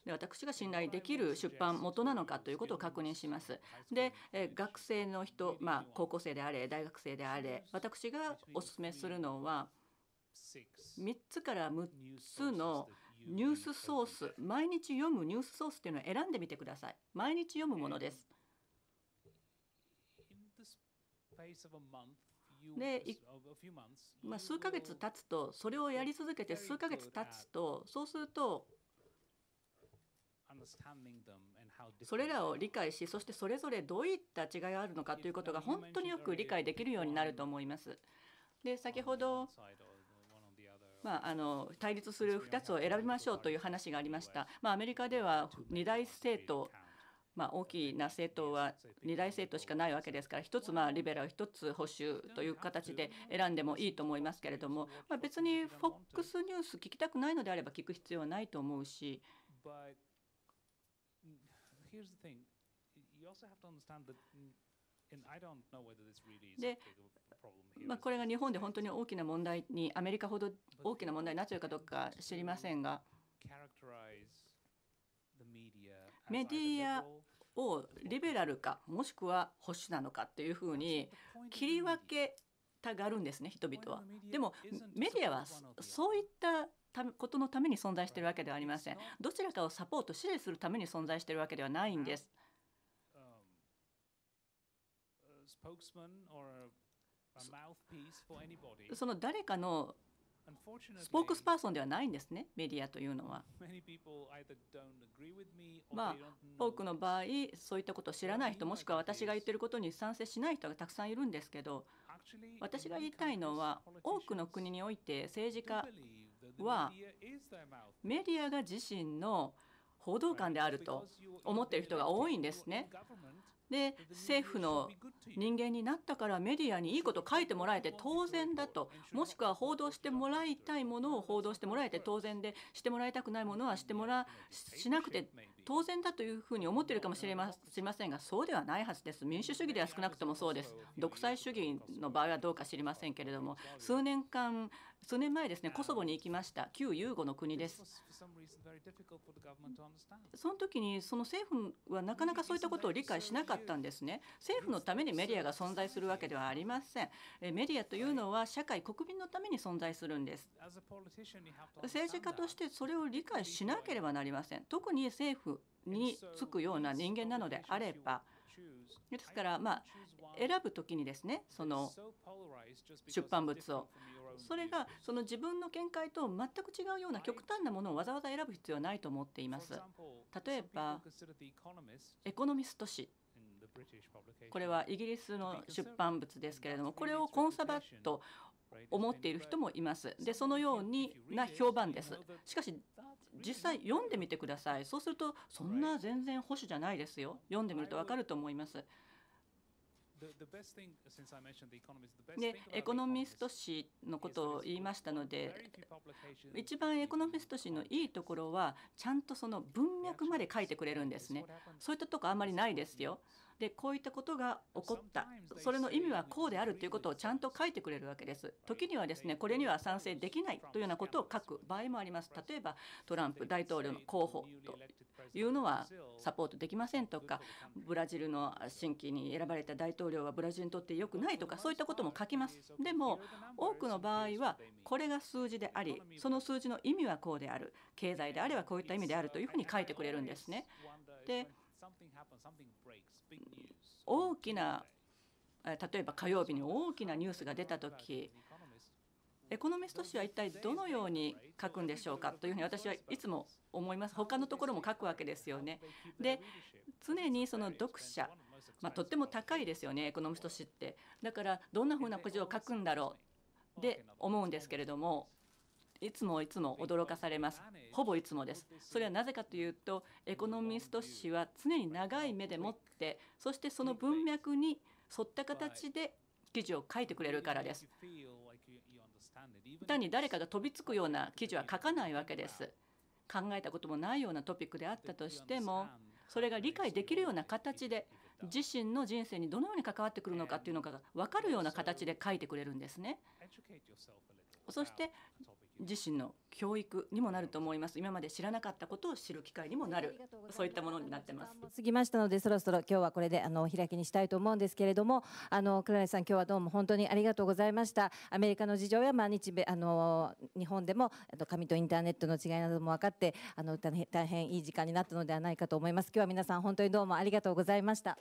で私が信頼できる出版元なのかということを確認します。でえ学生の人、まあ、高校生であれ大学生であれ私がお勧めするのは3つから6つのニュースソース毎日読むニュースソースっていうのを選んでみてください毎日読むものですでまあ、数ヶ月経つとそれをやり続けて数ヶ月経つとそうするとそれらを理解しそしてそれぞれどういった違いがあるのかということが本当によく理解できるようになると思います。で先ほどまあ、あの対立する2つを選びましょうという話がありました。まあ、アメリカでは二大政党まあ、大きな政党は二大政党しかないわけですから一つまあリベラル一つ保守という形で選んでもいいと思いますけれども、まあ、別に FOX ニュース聞きたくないのであれば聞く必要はないと思うし。でまあ、これが日本で本当に大きな問題にアメリカほど大きな問題になっちゃうかどうか知りませんがメディアをリベラルかもしくは保守なのかというふうに切り分けたがるんですね人々は。でもメディアはそういったことのために存在しているわけではありません。どちらかをサポート支持するために存在しているわけではないんです。その誰かのスポークスパーソンではないんですね、メディアというのは。まあ、多くの場合、そういったことを知らない人、もしくは私が言っていることに賛成しない人がたくさんいるんですけど、私が言いたいのは、多くの国において政治家は、メディアが自身の報道官であると思っている人が多いんですね。で政府の人間になったからメディアにいいこと書いてもらえて当然だともしくは報道してもらいたいものを報道してもらえて当然でしてもらいたくないものはしてもらしなくて当然だというふうに思っているかもしれませんがそうではないはずです民主主義では少なくともそうです独裁主義の場合はどうか知りませんけれども数年間数年前ですねコソボに行きました旧ユーゴの国ですその時にその政府はなかなかそういったことを理解しなかったんですね政府のためにメディアが存在するわけではありませんメディアというのは社会国民のために存在するんです政治家としてそれを理解しなければなりません特に政府につくような人間なのであればですからま選ぶ時にですねその出版物をそれがその自分の見解と全く違うような極端なものをわざわざ選ぶ必要はないと思っています。例えば、エコノミスト誌これはイギリスの出版物ですけれどもこれをコンサバと思っている人もいます。で、そのようにな評判です。しかし、実際読んでみてください。そうすると、そんな全然保守じゃないですよ。読んでみるとわかると思います。でエコノミスト誌のことを言いましたので一番エコノミスト誌のいいところはちゃんとその文脈まで書いてくれるんですねそういったとこあんまりないですよでこういったことが起こったそれの意味はこうであるということをちゃんと書いてくれるわけです時にはですねこれには賛成できないというようなことを書く場合もあります例えばトランプ大統領の候補というのはサポートできませんとかブラジルの新規に選ばれた大統領はブラジルにとって良くないとかそういったことも書きます。でも多くの場合はこれが数字でありその数字の意味はこうである経済であればこういった意味であるというふうに書いてくれるんですね。で大きな例えば火曜日に大きなニュースが出た時エコノミスト誌は一体どのように書くんでしょうかというふうに私はいつも思います他のところも書くわけですよねで常にその読者まあ、とっても高いですよねエコノミスト誌ってだからどんなふうな文字を書くんだろうで思うんですけれどもいつもいつも驚かされます。ほぼいつもです。それはなぜかというと、エコノミスト誌は常に長い目でもって、そしてその文脈に沿った形で記事を書いてくれるからです。単に誰かが飛びつくような記事は書かないわけです。考えたこともないようなトピックであったとしてもそれが理解できるような形で自身の人生にどのように関わってくるのかっていうのが分かるような形で書いてくれるんですね。そして自身の教育にもなると思います今まで知らなかったことを知る機会にもなるそういったものになってます過ぎましたのでそろそろ今日はこれであの開きにしたいと思うんですけれどもあの倉西さん今日はどうも本当にありがとうございましたアメリカの事情や毎日米あの日本でもあと紙とインターネットの違いなども分かってあの大変いい時間になったのではないかと思います今日は皆さん本当にどうもありがとうございました。